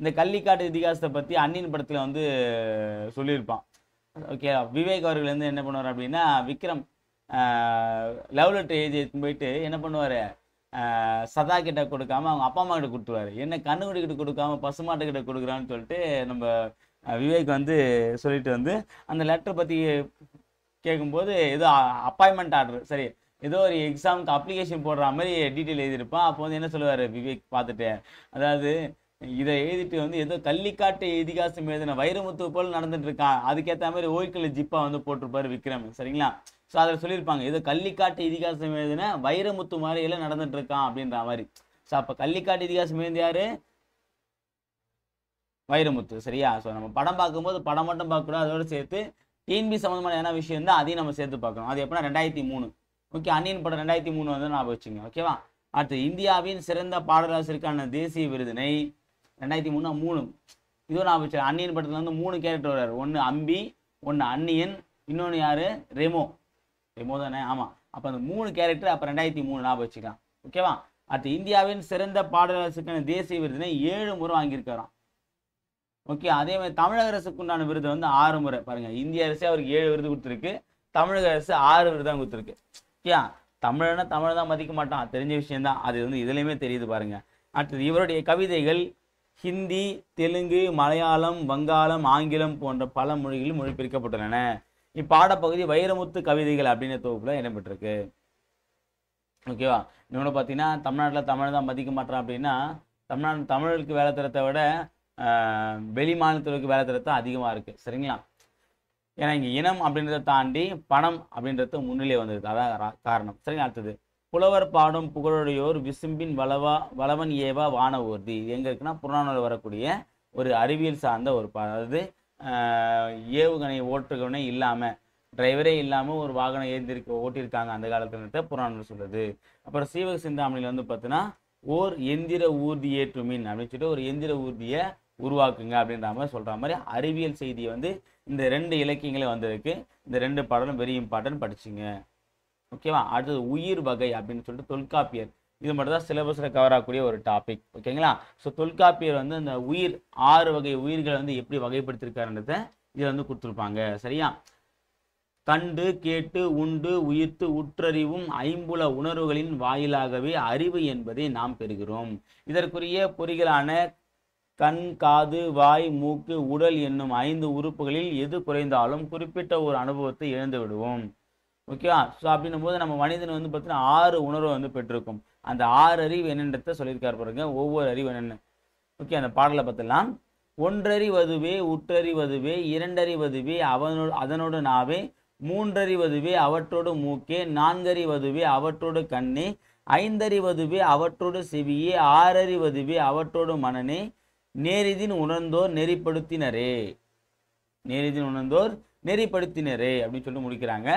இந்த கள்ளிக்காட்டு இதிகாசத்தை பற்றி அன்னின் படத்தில் வந்து சொல்லியிருப்பான் ஓகே விவேக் அவர்கள் வந்து என்ன பண்ணுவார் அப்படின்னா விக்ரம் லவ் லெட்டர் எழுதி எடுத்துன்னு போயிட்டு என்ன பண்ணுவார் சதா கிட்ட கொடுக்காம அவங்க அப்பா அம்மா கிட்ட கொடுத்துருவாரு என்ன கண்ணுக்குடி கிட்ட கொடுக்காம பசுமாட்டு கிட்ட கொடுக்குறான்னு சொல்லிட்டு நம்ம விவேக் வந்து சொல்லிட்டு வந்து அந்த லெட்டர் பற்றி கேட்கும்போது ஏதோ அப்பாயின்மெண்ட் ஆர்டர் சரி ஏதோ ஒரு எக்ஸாமுக்கு அப்ளிகேஷன் போடுற மாதிரி டீட்டெயில் எழுதியிருப்பான் அப்போ வந்து என்ன சொல்லுவார் விவேக் பார்த்துட்டு அதாவது இதை எழுதிட்டு வந்து ஏதோ கள்ளிக்காட்டு இதிகாசம் எழுதின வைரமுத்து போல் நடந்துட்டு இருக்கான் அதுக்கேற்ற மாதிரி ஓய்க்கல் ஜிப்பா வந்து போட்டிருப்பாரு விக்ரம் சரிங்களா ஸோ அதில் சொல்லியிருப்பாங்க இது கள்ளிக்காட்டு இதிகாசம் எழுதின வைரமுத்து மாதிரியில் நடந்துட்டு இருக்கான் அப்படின்ற மாதிரி ஸோ அப்போ கள்ளிக்காட்டு இதிகாசம் எழுதி யாரு வைரமுத்து சரியா ஸோ நம்ம படம் பார்க்கும்போது படம் மட்டும் பார்க்கணும் அதோடு சேர்த்து டிஎன்பி சம்மந்தமான என்ன விஷயம் இருந்தால் அதையும் நம்ம சேர்த்து பார்க்கணும் அது எப்படின்னா ரெண்டாயிரத்தி மூணு ஓகே அன்னியின் படம் ரெண்டாயிரத்தி மூணு வந்து நான் வச்சுங்க ஓகேவா அடுத்து இந்தியாவின் சிறந்த பாடலாசிற்கான தேசிய விருதினை ரெண்டாயிரத்தி மூணு மூணு இதுவும் நான் வச்சு அன்னியின் படத்தில் வந்து மூணு கேரக்டர் வர்றாரு ஒன்று அம்பி ஒன்று அன்னியன் இன்னொன்று யார் ரெமோ எமோ தானே ஆமாம் அப்போ அந்த மூணு கேரக்டர் அப்போ ரெண்டாயிரத்தி மூணு ஞாபகம் வச்சுக்கலாம் ஓகேவா அடுத்து இந்தியாவின் சிறந்த பாடலரசுக்கான தேசிய விருதினை ஏழு முறை வாங்கியிருக்காராம் ஓகே அதே மாதிரி தமிழக அரசுக்கு உண்டான விருது வந்து ஆறு முறை பாருங்கள் இந்திய அரசே அவருக்கு ஏழு விருது கொடுத்துருக்கு தமிழக அரசு ஆறு விருது தான் கொடுத்துருக்கு ஓகேயா தமிழனா தமிழை தான் மதிக்க மாட்டான் தெரிஞ்ச விஷயந்தான் அது வந்து இதுலேயுமே தெரியுது பாருங்கள் அடுத்தது இவருடைய கவிதைகள் ஹிந்தி தெலுங்கு மலையாளம் வங்காளம் ஆங்கிலம் போன்ற பல மொழிகளில் மொழிபெயர்க்கப்பட்டுள்ளன இப்பாடப்பகுதி வைரமுத்து கவிதைகள் அப்படின்னு தொகுப்பில் இடம்பெற்றிருக்கு ஓகேவா இன்னொன்று பார்த்தீங்கன்னா தமிழ்நாட்டில் தமிழ் தான் மதிக்க மாட்டேறான் அப்படின்னா தமிழ்நாடு தமிழுக்கு வேலை தரத்தை விட வெளி மாநிலத்திற்கு வேலை தரத்தை அதிகமாக இருக்குது சரிங்களா ஏன்னா இங்கே இனம் அப்படின்றத தாண்டி பணம் அப்படின்றது முன்னிலை வந்தது அதான் காரணம் சரிங்களா அடுத்தது புலவர் பாடும் புகழுடையோர் விசும்பின் வளவா வளவன் ஏவா வான ஊர்தி எங்கே இருக்குன்னா புறநானூறு வரக்கூடிய ஒரு அறிவியல் சார்ந்த ஒரு அதாவது ஏவுகணை ஓட்டுகணை இல்லாமல் டிரைவரே இல்லாமல் ஒரு வாகனம் ஏந்திருக்க ஓட்டியிருக்காங்க அந்த காலத்தில் புராணம் சொல்லுது அப்புறம் சீவக சிந்தாமணியில் வந்து பார்த்தீங்கன்னா ஓர் எந்திர ஏற்று மீன் அப்படின்னு சொல்லிட்டு ஒரு எந்திர ஊர்தியை உருவாக்குங்க அப்படின்ற மாதிரி சொல்கிற மாதிரி அறிவியல் செய்தி வந்து இந்த ரெண்டு இலக்கியங்களே வந்திருக்கு இந்த ரெண்டு பாடலும் வெரி இம்பார்ட்டன்ட் படிச்சுங்க ஓகேவா அடுத்தது உயிர் வகை அப்படின்னு சொல்லிட்டு தொல்காப்பியர் இது மட்டும் தான் சிலபஸில் கவர் ஆகக்கூடிய ஒரு டாபிக் ஓகேங்களா ஸோ தொல்காப்பியர் வந்து இந்த உயிர் ஆறு வகை உயிர்களை வந்து எப்படி வகைப்படுத்திருக்காருன்றத இதில் வந்து கொடுத்துருப்பாங்க சரியா கண்டு கேட்டு உண்டு உயிர்த்து உற்றறிவும் ஐம்புல உணர்வுகளின் வாயிலாகவே அறிவு என்பதை நாம் பெறுகிறோம் இதற்குரிய பொறிகளான கண் காது வாய் மூக்கு உடல் என்னும் ஐந்து உறுப்புகளில் எது குறைந்தாலும் குறிப்பிட்ட ஒரு அனுபவத்தை இழந்து விடுவோம் ஓகேவா ஸோ அப்படின்னும் போது நம்ம மனிதன் வந்து பார்த்தீங்கன்னா ஆறு உணர்வை வந்து பெற்றிருக்கும் அந்த ஆறு அறிவு என்னென்றத சொல்லியிருக்கார் பாருங்க ஒவ்வொரு அறிவு என்னென்ன ஓகே அந்த பாடலை பார்த்துலாம் ஒன்றறிவதுவே உற்றறிவதுவே இரண்டறிவதுவே அவனு அதனோடு நாவே மூன்றறிவதுவே அவற்றோடு மூக்கே நான்கறிவதுவே அவற்றோடு கண்ணே ஐந்தறிவதுவே அவற்றோடு செவியே ஆறறிவதுவே அவற்றோடு மனனே நேரிதின் உணர்ந்தோர் நெறிப்படுத்தினரே நேரிதின் உணர்ந்தோர் நெறிப்படுத்தினரே அப்படின்னு சொல்லி முடிக்கிறாங்க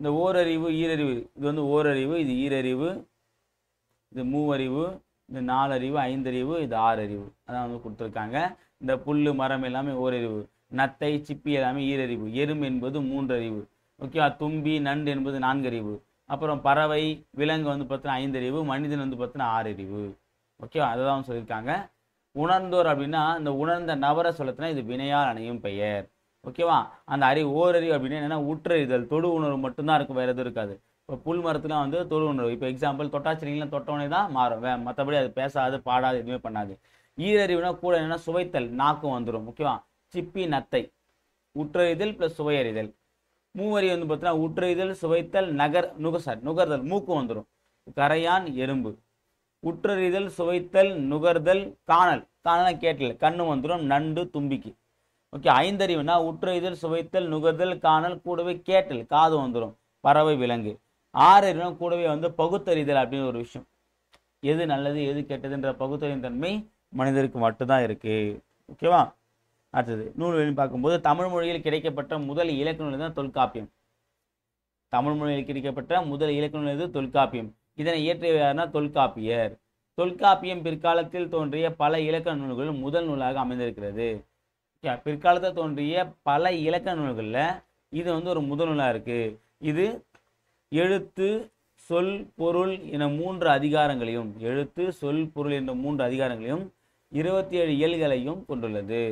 இந்த ஓரறிவு ஈரறிவு இது வந்து ஓரறிவு இது ஈரறிவு இது மூவறிவு இந்த நாலறிவு ஐந்தறிவு இது ஆறறிவு அதான் வந்து கொடுத்துருக்காங்க இந்த புல் மரம் எல்லாமே ஓரறிவு நத்தை சிப்பி எல்லாமே ஈரறிவு எறும் என்பது மூன்றறிவு ஓகேவா தும்பி நண்டு என்பது நான்கறிவு அப்புறம் பறவை விலங்கு வந்து பார்த்தீங்கன்னா ஐந்தறிவு மனிதன் வந்து பார்த்தீங்கன்னா ஆறறிவு ஓகேவா அதை தான் சொல்லியிருக்காங்க உணர்ந்தோர் அப்படின்னா இந்த உணர்ந்த நபரை சொல்லத்துனா இது வினையால் அணையும் பெயர் ஓகேவா அந்த அறிவு ஓரறிவு அப்படின்னா என்னென்னா உற்றறிதல் தொடு உணர்வு மட்டும்தான் இருக்கும் வேறு எதுவும் இருக்காது இப்போ புல் மரத்தில் வந்து தொழு உணர்வு இப்போ எக்ஸாம்பிள் தொட்டாச்சிரிங்களாம் தொட்டோன்னே தான் மாறும் வே மற்றபடி அது பேசாது பாடாது எதுவுமே பண்ணாது ஈரறிவுனா கூட என்னென்னா சுவைத்தல் நாக்கும் வந்துடும் முக்கியமாக சிப்பி நத்தை உற்றறிதல் ப்ளஸ் சுவையறிதல் மூவரி வந்து பார்த்தீங்கன்னா உற்றறிதல் சுவைத்தல் நகர் நுகர் நுகர்தல் மூக்கும் வந்துடும் கரையான் எறும்பு உற்றறிதல் சுவைத்தல் நுகர்தல் காணல் காணலாம் கேட்டல் கண்ணு வந்துடும் நண்டு தும்பிக்கு ஓகே ஐந்தறிவுனா உற்றறிதல் சுவைத்தல் நுகர்தல் காணல் கூடவே கேட்டல் காது வந்துடும் பறவை விலங்கு ஆறறிவும் கூடவே வந்து பகுத்தறிதல் அப்படின்னு ஒரு விஷயம் எது நல்லது எது கெட்டதுன்ற பகுத்தறியும் தன்மை மனிதருக்கு மட்டும்தான் இருக்குது ஓகேவா அடுத்தது நூல்களின்னு பார்க்கும்போது தமிழ் மொழியில் கிடைக்கப்பட்ட முதல் இலக்கணம் தான் தொல்காப்பியம் தமிழ் மொழியில் கிடைக்கப்பட்ட முதல் இலக்கணம் எது தொல்காப்பியம் இதனை இயற்றியவர் யாருன்னா தொல்காப்பியர் தொல்காப்பியம் பிற்காலத்தில் தோன்றிய பல இலக்கண நூல்களில் முதல் நூலாக அமைந்திருக்கிறது பிற்காலத்தில் தோன்றிய பல இலக்கண நூல்களில் இது வந்து ஒரு முதல் நூலாக இருக்குது இது எழுத்து சொல் பொருள் என மூன்று அதிகாரங்களையும் எழுத்து சொல் பொருள் என்ற மூன்று அதிகாரங்களையும் இருபத்தி ஏழு இயல்களையும் கொண்டுள்ளது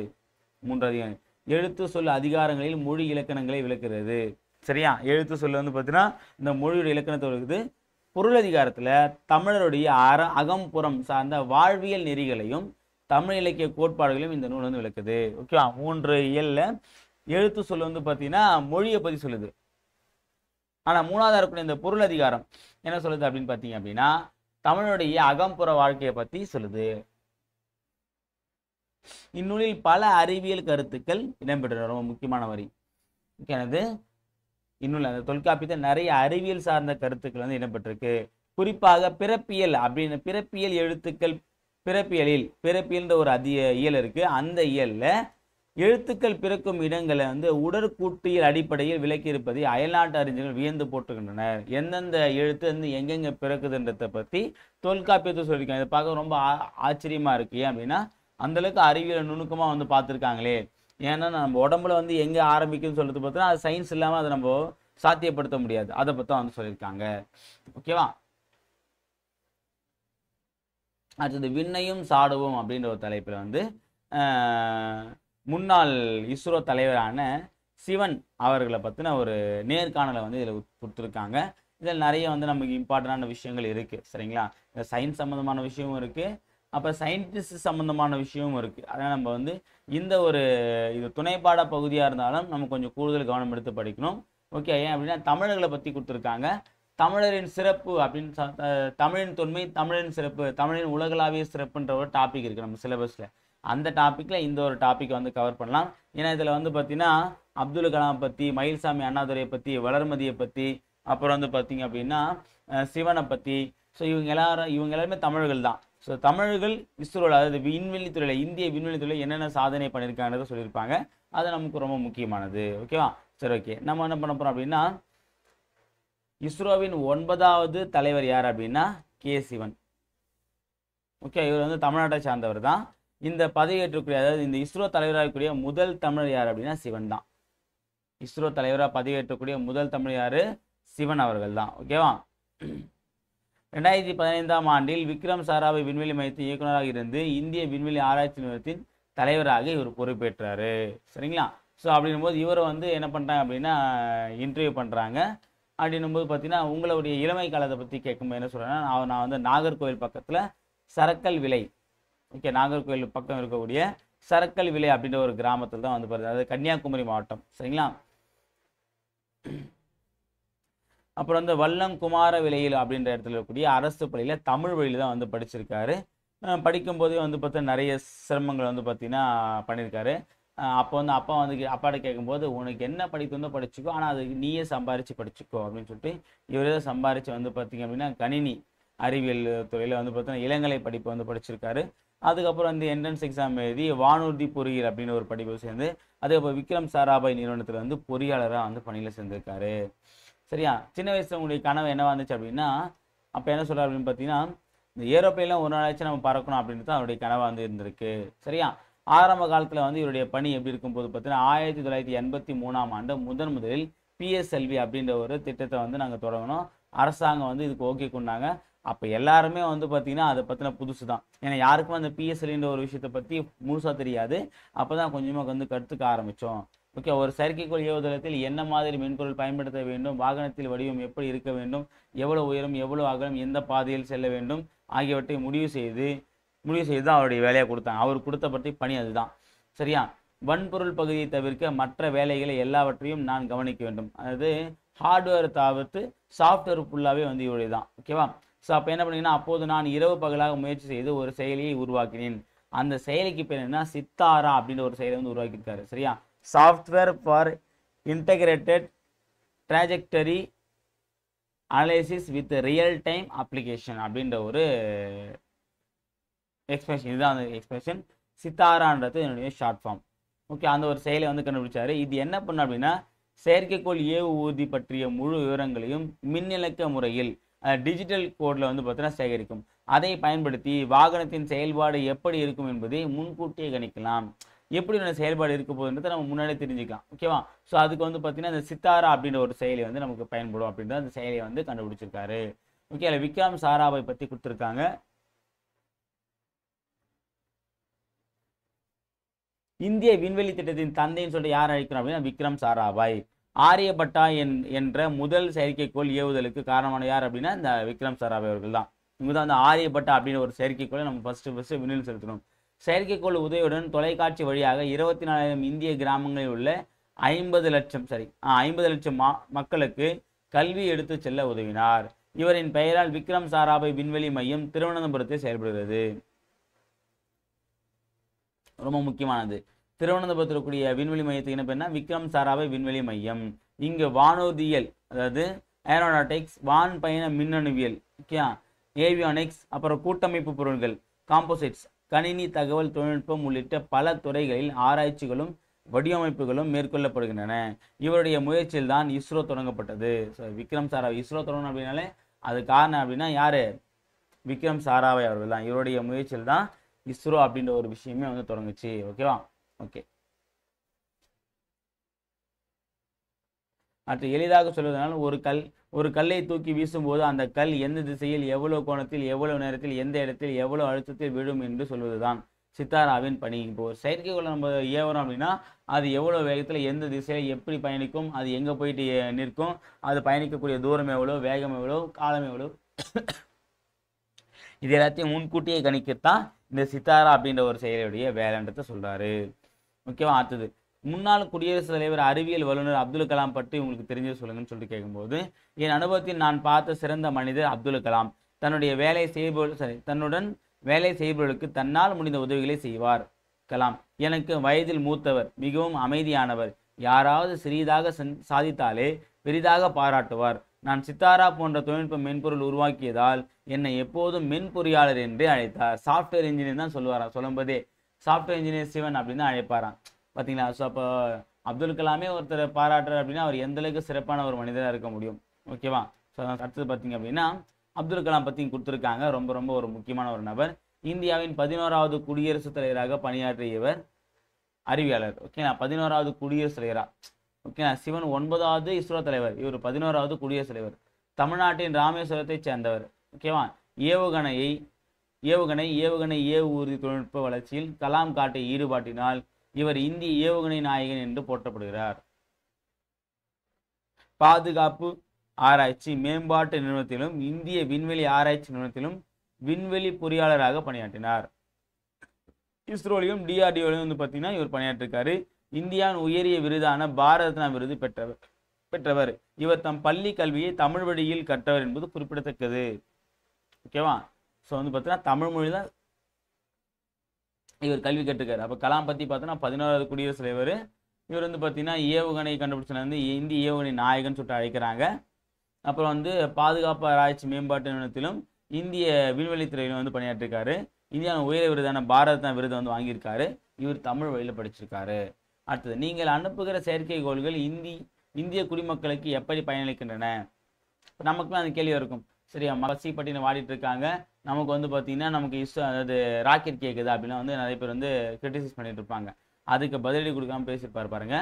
மூன்று அதிகாரம் எழுத்து சொல் அதிகாரங்களில் மொழி இலக்கணங்களை விளக்குகிறது சரியா எழுத்து சொல் வந்து பார்த்தீங்கன்னா இந்த மொழியுடைய இலக்கணத்தை இருக்குது பொருள் அதிகாரத்தில் தமிழருடைய அற அகம்புறம் சார்ந்த வாழ்வியல் நெறிகளையும் தமிழ் இலக்கிய கோட்பாடுகளையும் இந்த நூல் வந்து விளக்குது ஓகேவா மூன்று இயலில் எழுத்து சொல் வந்து பார்த்தீங்கன்னா மொழியை பற்றி சொல்லுது ஆனால் மூணாவதாக இந்த பொருள் அதிகாரம் என்ன சொல்லுது அப்படின்னு பார்த்தீங்க அப்படின்னா தமிழுடைய அகம்புற வாழ்க்கையை பற்றி சொல்லுது இந்நூலில் பல அறிவியல் கருத்துக்கள் இடம்பெற்ற ரொம்ப முக்கியமான வரி எனது இந்நூல் அந்த தொல்காப்பியத்தில் நிறைய அறிவியல் சார்ந்த கருத்துக்கள் வந்து இடம்பெற்றிருக்கு குறிப்பாக பிறப்பியல் அப்படின்னு பிறப்பியல் எழுத்துக்கள் பிறப்பியலில் பிறப்பியல்ன்ற ஒரு அதிக இயல் இருக்குது அந்த இயலில் எழுத்துக்கள் பிறக்கும் இடங்களை வந்து உடற்கூட்டியல் அடிப்படையில் விளக்கியிருப்பதை அயல்நாட்டு அறிஞர்கள் வியந்து போட்டுக்கின்றனர் எந்தெந்த எழுத்து வந்து எங்கெங்கே பிறக்குதுன்றதை பற்றி தொல்காப்பியத்தை சொல்லியிருக்காங்க இதை பார்க்க ரொம்ப ஆச்சரியமாக இருக்கு ஏன் அப்படின்னா அந்தளவுக்கு அறிவியல் நுணுக்கமாக வந்து பார்த்துருக்காங்களே ஏன்னா நம்ம உடம்புல வந்து எங்கே ஆரம்பிக்குதுன்னு சொல்லிட்டு பார்த்தோன்னா அது சயின்ஸ் இல்லாமல் அதை நம்ம சாத்தியப்படுத்த முடியாது அதை பற்றி வந்து சொல்லியிருக்காங்க ஓகேவா அடுத்தது விண்ணையும் சாடுவோம் அப்படின்ற ஒரு தலைப்பில் வந்து முன்னாள் இஸ்ரோ தலைவரான சிவன் அவர்களை பற்றின ஒரு நேர்காணலை வந்து இதில் கொடுத்துருக்காங்க இதில் நிறைய வந்து நமக்கு இம்பார்ட்டண்டான விஷயங்கள் இருக்குது சரிங்களா இந்த சயின்ஸ் சம்மந்தமான விஷயமும் இருக்குது அப்போ சயின்டிஸ்ட் சம்மந்தமான விஷயமும் இருக்குது அதனால் நம்ம வந்து இந்த ஒரு இது துணைப்பாட பகுதியாக இருந்தாலும் நம்ம கொஞ்சம் கூடுதல் கவனம் எடுத்து படிக்கணும் ஓகே ஏன் அப்படின்னா தமிழர்களை பற்றி கொடுத்துருக்காங்க தமிழரின் சிறப்பு அப்படின்னு தமிழின் தொன்மை தமிழின் சிறப்பு தமிழின் உலகளாவிய சிறப்புன்ற ஒரு டாபிக் இருக்குது நம்ம சிலபஸில் அந்த டாப்பிக்கில் இந்த ஒரு டாப்பிக்கை வந்து கவர் பண்ணலாம் ஏன்னா இதில் வந்து பார்த்திங்கன்னா அப்துல் கலாம் பற்றி மயில்சாமி அண்ணாதுரையை பற்றி வளர்மதியை பற்றி அப்புறம் வந்து பார்த்திங்க அப்படின்னா சிவனை பற்றி ஸோ இவங்க எல்லாரும் இவங்க எல்லாருமே தமிழர்கள் தான் ஸோ தமிழர்கள் இஸ்ரோவில் அதாவது விண்வெளித்துறையில் இந்திய விண்வெளித்துறையில் என்னென்ன சாதனை பண்ணியிருக்காங்கிறத சொல்லியிருப்பாங்க அது நமக்கு ரொம்ப முக்கியமானது ஓகேவா சரி ஓகே நம்ம என்ன பண்ண போகிறோம் அப்படின்னா இஸ்ரோவின் ஒன்பதாவது தலைவர் யார் அப்படின்னா கே சிவன் ஓகே இவர் வந்து தமிழ்நாட்டை சார்ந்தவர் தான் இந்த பதவியேற்றக்கூடிய அதாவது இந்த இஸ்ரோ தலைவராகக்கூடிய முதல் தமிழர் யார் அப்படின்னா சிவன் தான் இஸ்ரோ தலைவராக பதவியேற்றக்கூடிய முதல் தமிழர் யார் சிவன் அவர்கள் தான் ஓகேவா ரெண்டாயிரத்தி பதினைந்தாம் ஆண்டில் விக்ரம் சாராவை விண்வெளி மையத்தின் இயக்குநராக இருந்து இந்திய விண்வெளி ஆராய்ச்சி நிறுவனத்தின் தலைவராக இவர் பொறுப்பேற்றாரு சரிங்களா ஸோ அப்படின்னும்போது இவரை வந்து என்ன பண்ணுறாங்க அப்படின்னா இன்டர்வியூ பண்ணுறாங்க அப்படின்னும்போது பார்த்தீங்கன்னா உங்களுடைய இளமை காலத்தை பற்றி கேட்கும்போது என்ன சொல்கிறேன்னா நான் வந்து நாகர்கோவில் பக்கத்தில் சரக்கல் விலை ஓகே நாகர்கோவில் பக்கம் இருக்கக்கூடிய சரக்கல் விலை அப்படின்ற ஒரு கிராமத்தில் தான் வந்து பாருங்க அது கன்னியாகுமரி மாவட்டம் சரிங்களா அப்புறம் வந்து வல்லங்குமார விலையில் அப்படின்ற இடத்துல இருக்கக்கூடிய அரசு பள்ளியில் தமிழ் வழியில் தான் வந்து படிச்சிருக்காரு படிக்கும்போதே வந்து பார்த்தா நிறைய சிரமங்கள் வந்து பார்த்தீங்கன்னா பண்ணியிருக்காரு அப்போ வந்து அப்பா வந்து அப்பாட்ட கேட்கும்போது உனக்கு என்ன படிப்பு வந்து படிச்சுக்கோ ஆனால் அது நீயே சம்பாரித்து படிச்சுக்கோ அப்படின்னு சொல்லிட்டு இவரே சம்பாரித்து வந்து பார்த்தீங்க அப்படின்னா கணினி அறிவியல் துறையில் வந்து பார்த்தீங்கன்னா இளங்கலை படிப்பு வந்து படிச்சிருக்காரு அதுக்கப்புறம் வந்து என்ட்ரன்ஸ் எக்ஸாம் எழுதி வானூர்தி பொறியியல் அப்படின்னு ஒரு படிப்பு சேர்ந்து அதுக்கப்புறம் விக்ரம் சாராபாய் நிறுவனத்தில் வந்து பொறியாளராக வந்து பணியில் சேர்ந்திருக்காரு சரியா சின்ன வயசில் உங்களுடைய கனவு என்னவா இருந்துச்சு அப்படின்னா அப்போ என்ன சொல்கிறார் அப்படின்னு பார்த்தீங்கன்னா இந்த ஏரோப்ளைன்லாம் ஒரு நாளாச்சும் நம்ம பறக்கணும் அப்படின்னு தான் அவருடைய கனவாக வந்து இருந்திருக்கு சரியா ஆரம்ப காலத்தில் வந்து இவருடைய பணி எப்படி இருக்கும்போது பார்த்தீங்கன்னா ஆயிரத்தி தொள்ளாயிரத்தி எண்பத்தி மூணாம் ஆண்டு முதன் முதலில் பிஎஸ்எல்வி அப்படின்ற ஒரு திட்டத்தை வந்து நாங்கள் தொடங்கினோம் அரசாங்கம் வந்து இதுக்கு ஓகே கொண்டாங்க அப்போ எல்லாருமே வந்து பார்த்தீங்கன்னா அதை பற்றின புதுசு தான் ஏன்னா யாருக்கும் அந்த பிஎஸ்எல்ன்ற ஒரு விஷயத்தை பற்றி முழுசாக தெரியாது அப்போ தான் கொஞ்சமாக வந்து கற்றுக்க ஆரம்பித்தோம் ஓகே ஒரு செயற்கைக்கோள் ஏவுதளத்தில் என்ன மாதிரி மென்பொருள் பயன்படுத்த வேண்டும் வாகனத்தில் வடிவம் எப்படி இருக்க வேண்டும் எவ்வளோ உயரம் எவ்வளோ அகலம் எந்த பாதையில் செல்ல வேண்டும் ஆகியவற்றை முடிவு செய்து முடிவு செய்து தான் அவருடைய வேலையை கொடுத்தாங்க அவர் கொடுத்த பற்றி பணி அதுதான் சரியா வன்பொருள் பகுதியை தவிர்க்க மற்ற வேலைகளை எல்லாவற்றையும் நான் கவனிக்க வேண்டும் அதாவது ஹார்ட்வேர் தவிர்த்து சாஃப்ட்வேர் ஃபுல்லாகவே வந்து இவருடைய தான் ஓகேவா ஸோ அப்போ என்ன பண்ணீங்கன்னா அப்போது நான் இரவு பகலாக முயற்சி செய்து ஒரு செயலியை உருவாக்கினேன் அந்த செயலிக்கு பேர் என்ன சித்தாரா அப்படின்ற ஒரு செயலை வந்து உருவாக்கியிருக்காரு சரியா software for integrated trajectory analysis with real time application அப்படின்ற ஒரு எக்ஸ்பிரஷன் இதுதான் அந்த எக்ஸ்பிரஷன் சித்தாரான்றது என்னுடைய ஷார்ட் ஃபார்ம் ஓகே அந்த ஒரு செயலை வந்து கண்டுபிடிச்சாரு இது என்ன பண்ண அப்படின்னா செயற்கைக்கோள் ஏவு ஊர்தி பற்றிய முழு விவரங்களையும் மின்னிலக்க முறையில் டிஜிட்டல் கோடில் வந்து பார்த்தீங்கன்னா சேகரிக்கும் அதை பயன்படுத்தி வாகனத்தின் செயல்பாடு எப்படி இருக்கும் என்பதை முன்கூட்டியே கணிக்கலாம் எப்படி நம்ம செயல்பாடு இருக்க போகுதுன்றதை நம்ம முன்னாடியே தெரிஞ்சுக்கலாம் ஓகேவா ஸோ அதுக்கு வந்து பார்த்தீங்கன்னா இந்த சித்தாரா அப்படின்ற ஒரு செயலி வந்து நமக்கு பயன்படும் அப்படின்ற அந்த செயலியை வந்து கண்டுபிடிச்சிருக்காரு ஓகே அதில் விக்ரம் சாராவை பற்றி கொடுத்துருக்காங்க இந்திய விண்வெளி திட்டத்தின் தந்தைன்னு சொல்லிட்டு யார் அழைக்கிறோம் அப்படின்னா விக்ரம் சாராபாய் ஆரியபட்டா என் என்ற முதல் செயற்கைக்கோள் ஏவுதலுக்கு காரணமான யார் அப்படின்னா இந்த விக்ரம் சராபாய் அவர்கள் தான் இவங்க தான் அந்த ஆரியபட்டா அப்படின்ற ஒரு செயற்கைக்கோளை நம்ம ஃபஸ்ட்டு ஃபஸ்ட்டு விண்ணில் செலுத்தணும் செயற்கைக்கோள் உதவியுடன் தொலைக்காட்சி வழியாக இருபத்தி நாலாயிரம் இந்திய கிராமங்களில் உள்ள ஐம்பது லட்சம் சரி ஐம்பது லட்சம் மக்களுக்கு கல்வி எடுத்து செல்ல உதவினார் இவரின் பெயரால் விக்ரம் சாராபை விண்வெளி மையம் திருவனந்தபுரத்தில் செயல்படுகிறது ரொம்ப முக்கியமானது திருவனந்தபுரத்தில் இருக்கக்கூடிய விண்வெளி மையத்துக்கு என்ன பேர்னா விக்ரம் சாராபாய் விண்வெளி மையம் இங்கு வானூர்தியல் அதாவது ஏரோநாட்டிக்ஸ் வான் பயண மின்னணுவியல் ஓகே ஏவியானிக்ஸ் அப்புறம் கூட்டமைப்பு பொருட்கள் காம்போசிட்ஸ் கணினி தகவல் தொழில்நுட்பம் உள்ளிட்ட பல துறைகளில் ஆராய்ச்சிகளும் வடிவமைப்புகளும் மேற்கொள்ளப்படுகின்றன இவருடைய முயற்சியில் தான் இஸ்ரோ தொடங்கப்பட்டது ஸோ விக்ரம் சாராவை இஸ்ரோ தொடங்கணும் அப்படின்னாலே அது காரணம் அப்படின்னா யார் விக்ரம் சாராவை அவர்கள் தான் இவருடைய முயற்சியில் தான் இஸ்ரோ அப்படின்ற ஒரு விஷயமே வந்து தொடங்குச்சு ஓகேவா ஓகே அடுத்து எளிதாக சொல்வதனால் ஒரு கல் ஒரு கல்லை தூக்கி வீசும்போது அந்த கல் எந்த திசையில் எவ்வளவு கோணத்தில் எவ்வளவு நேரத்தில் எந்த இடத்தில் எவ்வளவு அழுத்தத்தில் விழும் என்று சொல்வதுதான் சித்தாராவின் பணி இப்போ ஒரு செயற்கைக்குள்ள நம்ம ஏவுறோம் அப்படின்னா அது எவ்வளோ வேகத்தில் எந்த திசையில் எப்படி பயணிக்கும் அது எங்கே போயிட்டு நிற்கும் அது பயணிக்கக்கூடிய தூரம் எவ்வளோ வேகம் எவ்வளோ காலம் எவ்வளோ இது எல்லாத்தையும் முன்கூட்டியே கணிக்கத்தான் இந்த சித்தாரா அப்படின்ற ஒரு செயலுடைய வேலைன்றத சொல்கிறாரு முக்கியமாக ஆற்றுது முன்னாள் குடியரசுத் தலைவர் அறிவியல் வல்லுநர் அப்துல் கலாம் பற்றி உங்களுக்கு தெரிஞ்சது சொல்லுங்கன்னு சொல்லிட்டு கேட்கும்போது என் அனுபவத்தில் நான் பார்த்த சிறந்த மனிதர் அப்துல் கலாம் தன்னுடைய வேலை செய்பவர் சரி தன்னுடன் வேலை செய்பவர்களுக்கு தன்னால் முடிந்த உதவிகளை செய்வார் கலாம் எனக்கு வயதில் மூத்தவர் மிகவும் அமைதியானவர் யாராவது சிறிதாக சாதித்தாலே பெரிதாக பாராட்டுவார் நான் சித்தாரா போன்ற தொழில்நுட்ப மென்பொருள் உருவாக்கியதால் என்னை எப்போதும் மென்பொறியாளர் என்றே அழைத்தார் சாஃப்ட்வேர் இன்ஜினியர் தான் சொல்லுவாரா சொல்லும்போதே சாஃப்ட்வேர் இன்ஜினியர் சிவன் அப்படின்னு தான் அழைப்பாராம் பார்த்தீங்களா ஸோ அப்போ அப்துல் கலாமே ஒருத்தர் பாராட்டுறார் அப்படின்னா அவர் எந்த அளவுக்கு சிறப்பான ஒரு மனிதராக இருக்க முடியும் ஓகேவா ஸோ அடுத்தது பார்த்தீங்க அப்படின்னா அப்துல் கலாம் பற்றி கொடுத்துருக்காங்க ரொம்ப ரொம்ப ஒரு முக்கியமான ஒரு நபர் இந்தியாவின் பதினோராவது குடியரசுத் தலைவராக பணியாற்றிய இவர் அறிவியலாளர் ஓகேங்களா பதினோராவது குடியரசுத் தலைவரா ஓகேங்களா சிவன் ஒன்பதாவது இஸ்ரோ தலைவர் இவர் பதினோராவது குடியரசுத் தலைவர் தமிழ்நாட்டின் ராமேஸ்வரத்தைச் சேர்ந்தவர் ஓகேவா ஏவுகணையை ஏவுகணை ஏவுகணை ஏவு ஊர்தி தொழில்நுட்ப வளர்ச்சியில் கலாம் காட்டை ஈடுபாட்டினால் இவர் இந்திய ஏவுகணை நாயகன் என்று போற்றப்படுகிறார் பாதுகாப்பு ஆராய்ச்சி மேம்பாட்டு நிறுவனத்திலும் இந்திய விண்வெளி ஆராய்ச்சி நிறுவனத்திலும் விண்வெளி பொறியாளராக பணியாற்றினார் இஸ்ரோலையும் டிஆர்டிஓலையும் வந்து பார்த்தீங்கன்னா இவர் பணியாற்றிருக்காரு இந்தியாவின் உயரிய விருதான பாரத்னா விருது பெற்றவர் பெற்றவர் இவர் தம் பள்ளி கல்வியை தமிழ் வழியில் கற்றவர் என்பது குறிப்பிடத்தக்கது ஓகேவா ஸோ வந்து பார்த்தீங்கன்னா தமிழ் தான் இவர் கல்வி கற்றுக்கார் அப்போ கலாம் பற்றி பார்த்தோன்னா பதினோராவது குடியரசுத் தலைவர் இவர் வந்து பார்த்தீங்கன்னா ஏவுகணை கண்டுபிடிச்சது வந்து இந்திய ஏவுகணை நாயகன் சொல்லிட்டு அழைக்கிறாங்க அப்புறம் வந்து பாதுகாப்பு ஆராய்ச்சி மேம்பாட்டு நிறுவனத்திலும் இந்திய விண்வெளித்துறையிலும் வந்து பணியாற்றிருக்காரு இந்தியாவின் உயர விருதான பாரத விருதை வந்து வாங்கியிருக்காரு இவர் தமிழ் வழியில் படிச்சிருக்காரு அடுத்தது நீங்கள் அனுப்புகிற செயற்கைக்கோள்கள் இந்தி இந்திய குடிமக்களுக்கு எப்படி பயனளிக்கின்றன நமக்குலாம் அந்த கேள்வி இருக்கும் சரியா மகசிப்பட்டின்னு வாடிட்டு இருக்காங்க நமக்கு வந்து பார்த்தீங்கன்னா நமக்கு இஷ்டம் அதாவது ராக்கெட் கேட்குது அப்படின்னா வந்து நிறைய பேர் வந்து கிரிட்டிசைஸ் பண்ணிட்டு இருப்பாங்க அதுக்கு பதிலடி கொடுக்காம பேசியிருப்பார் பாருங்க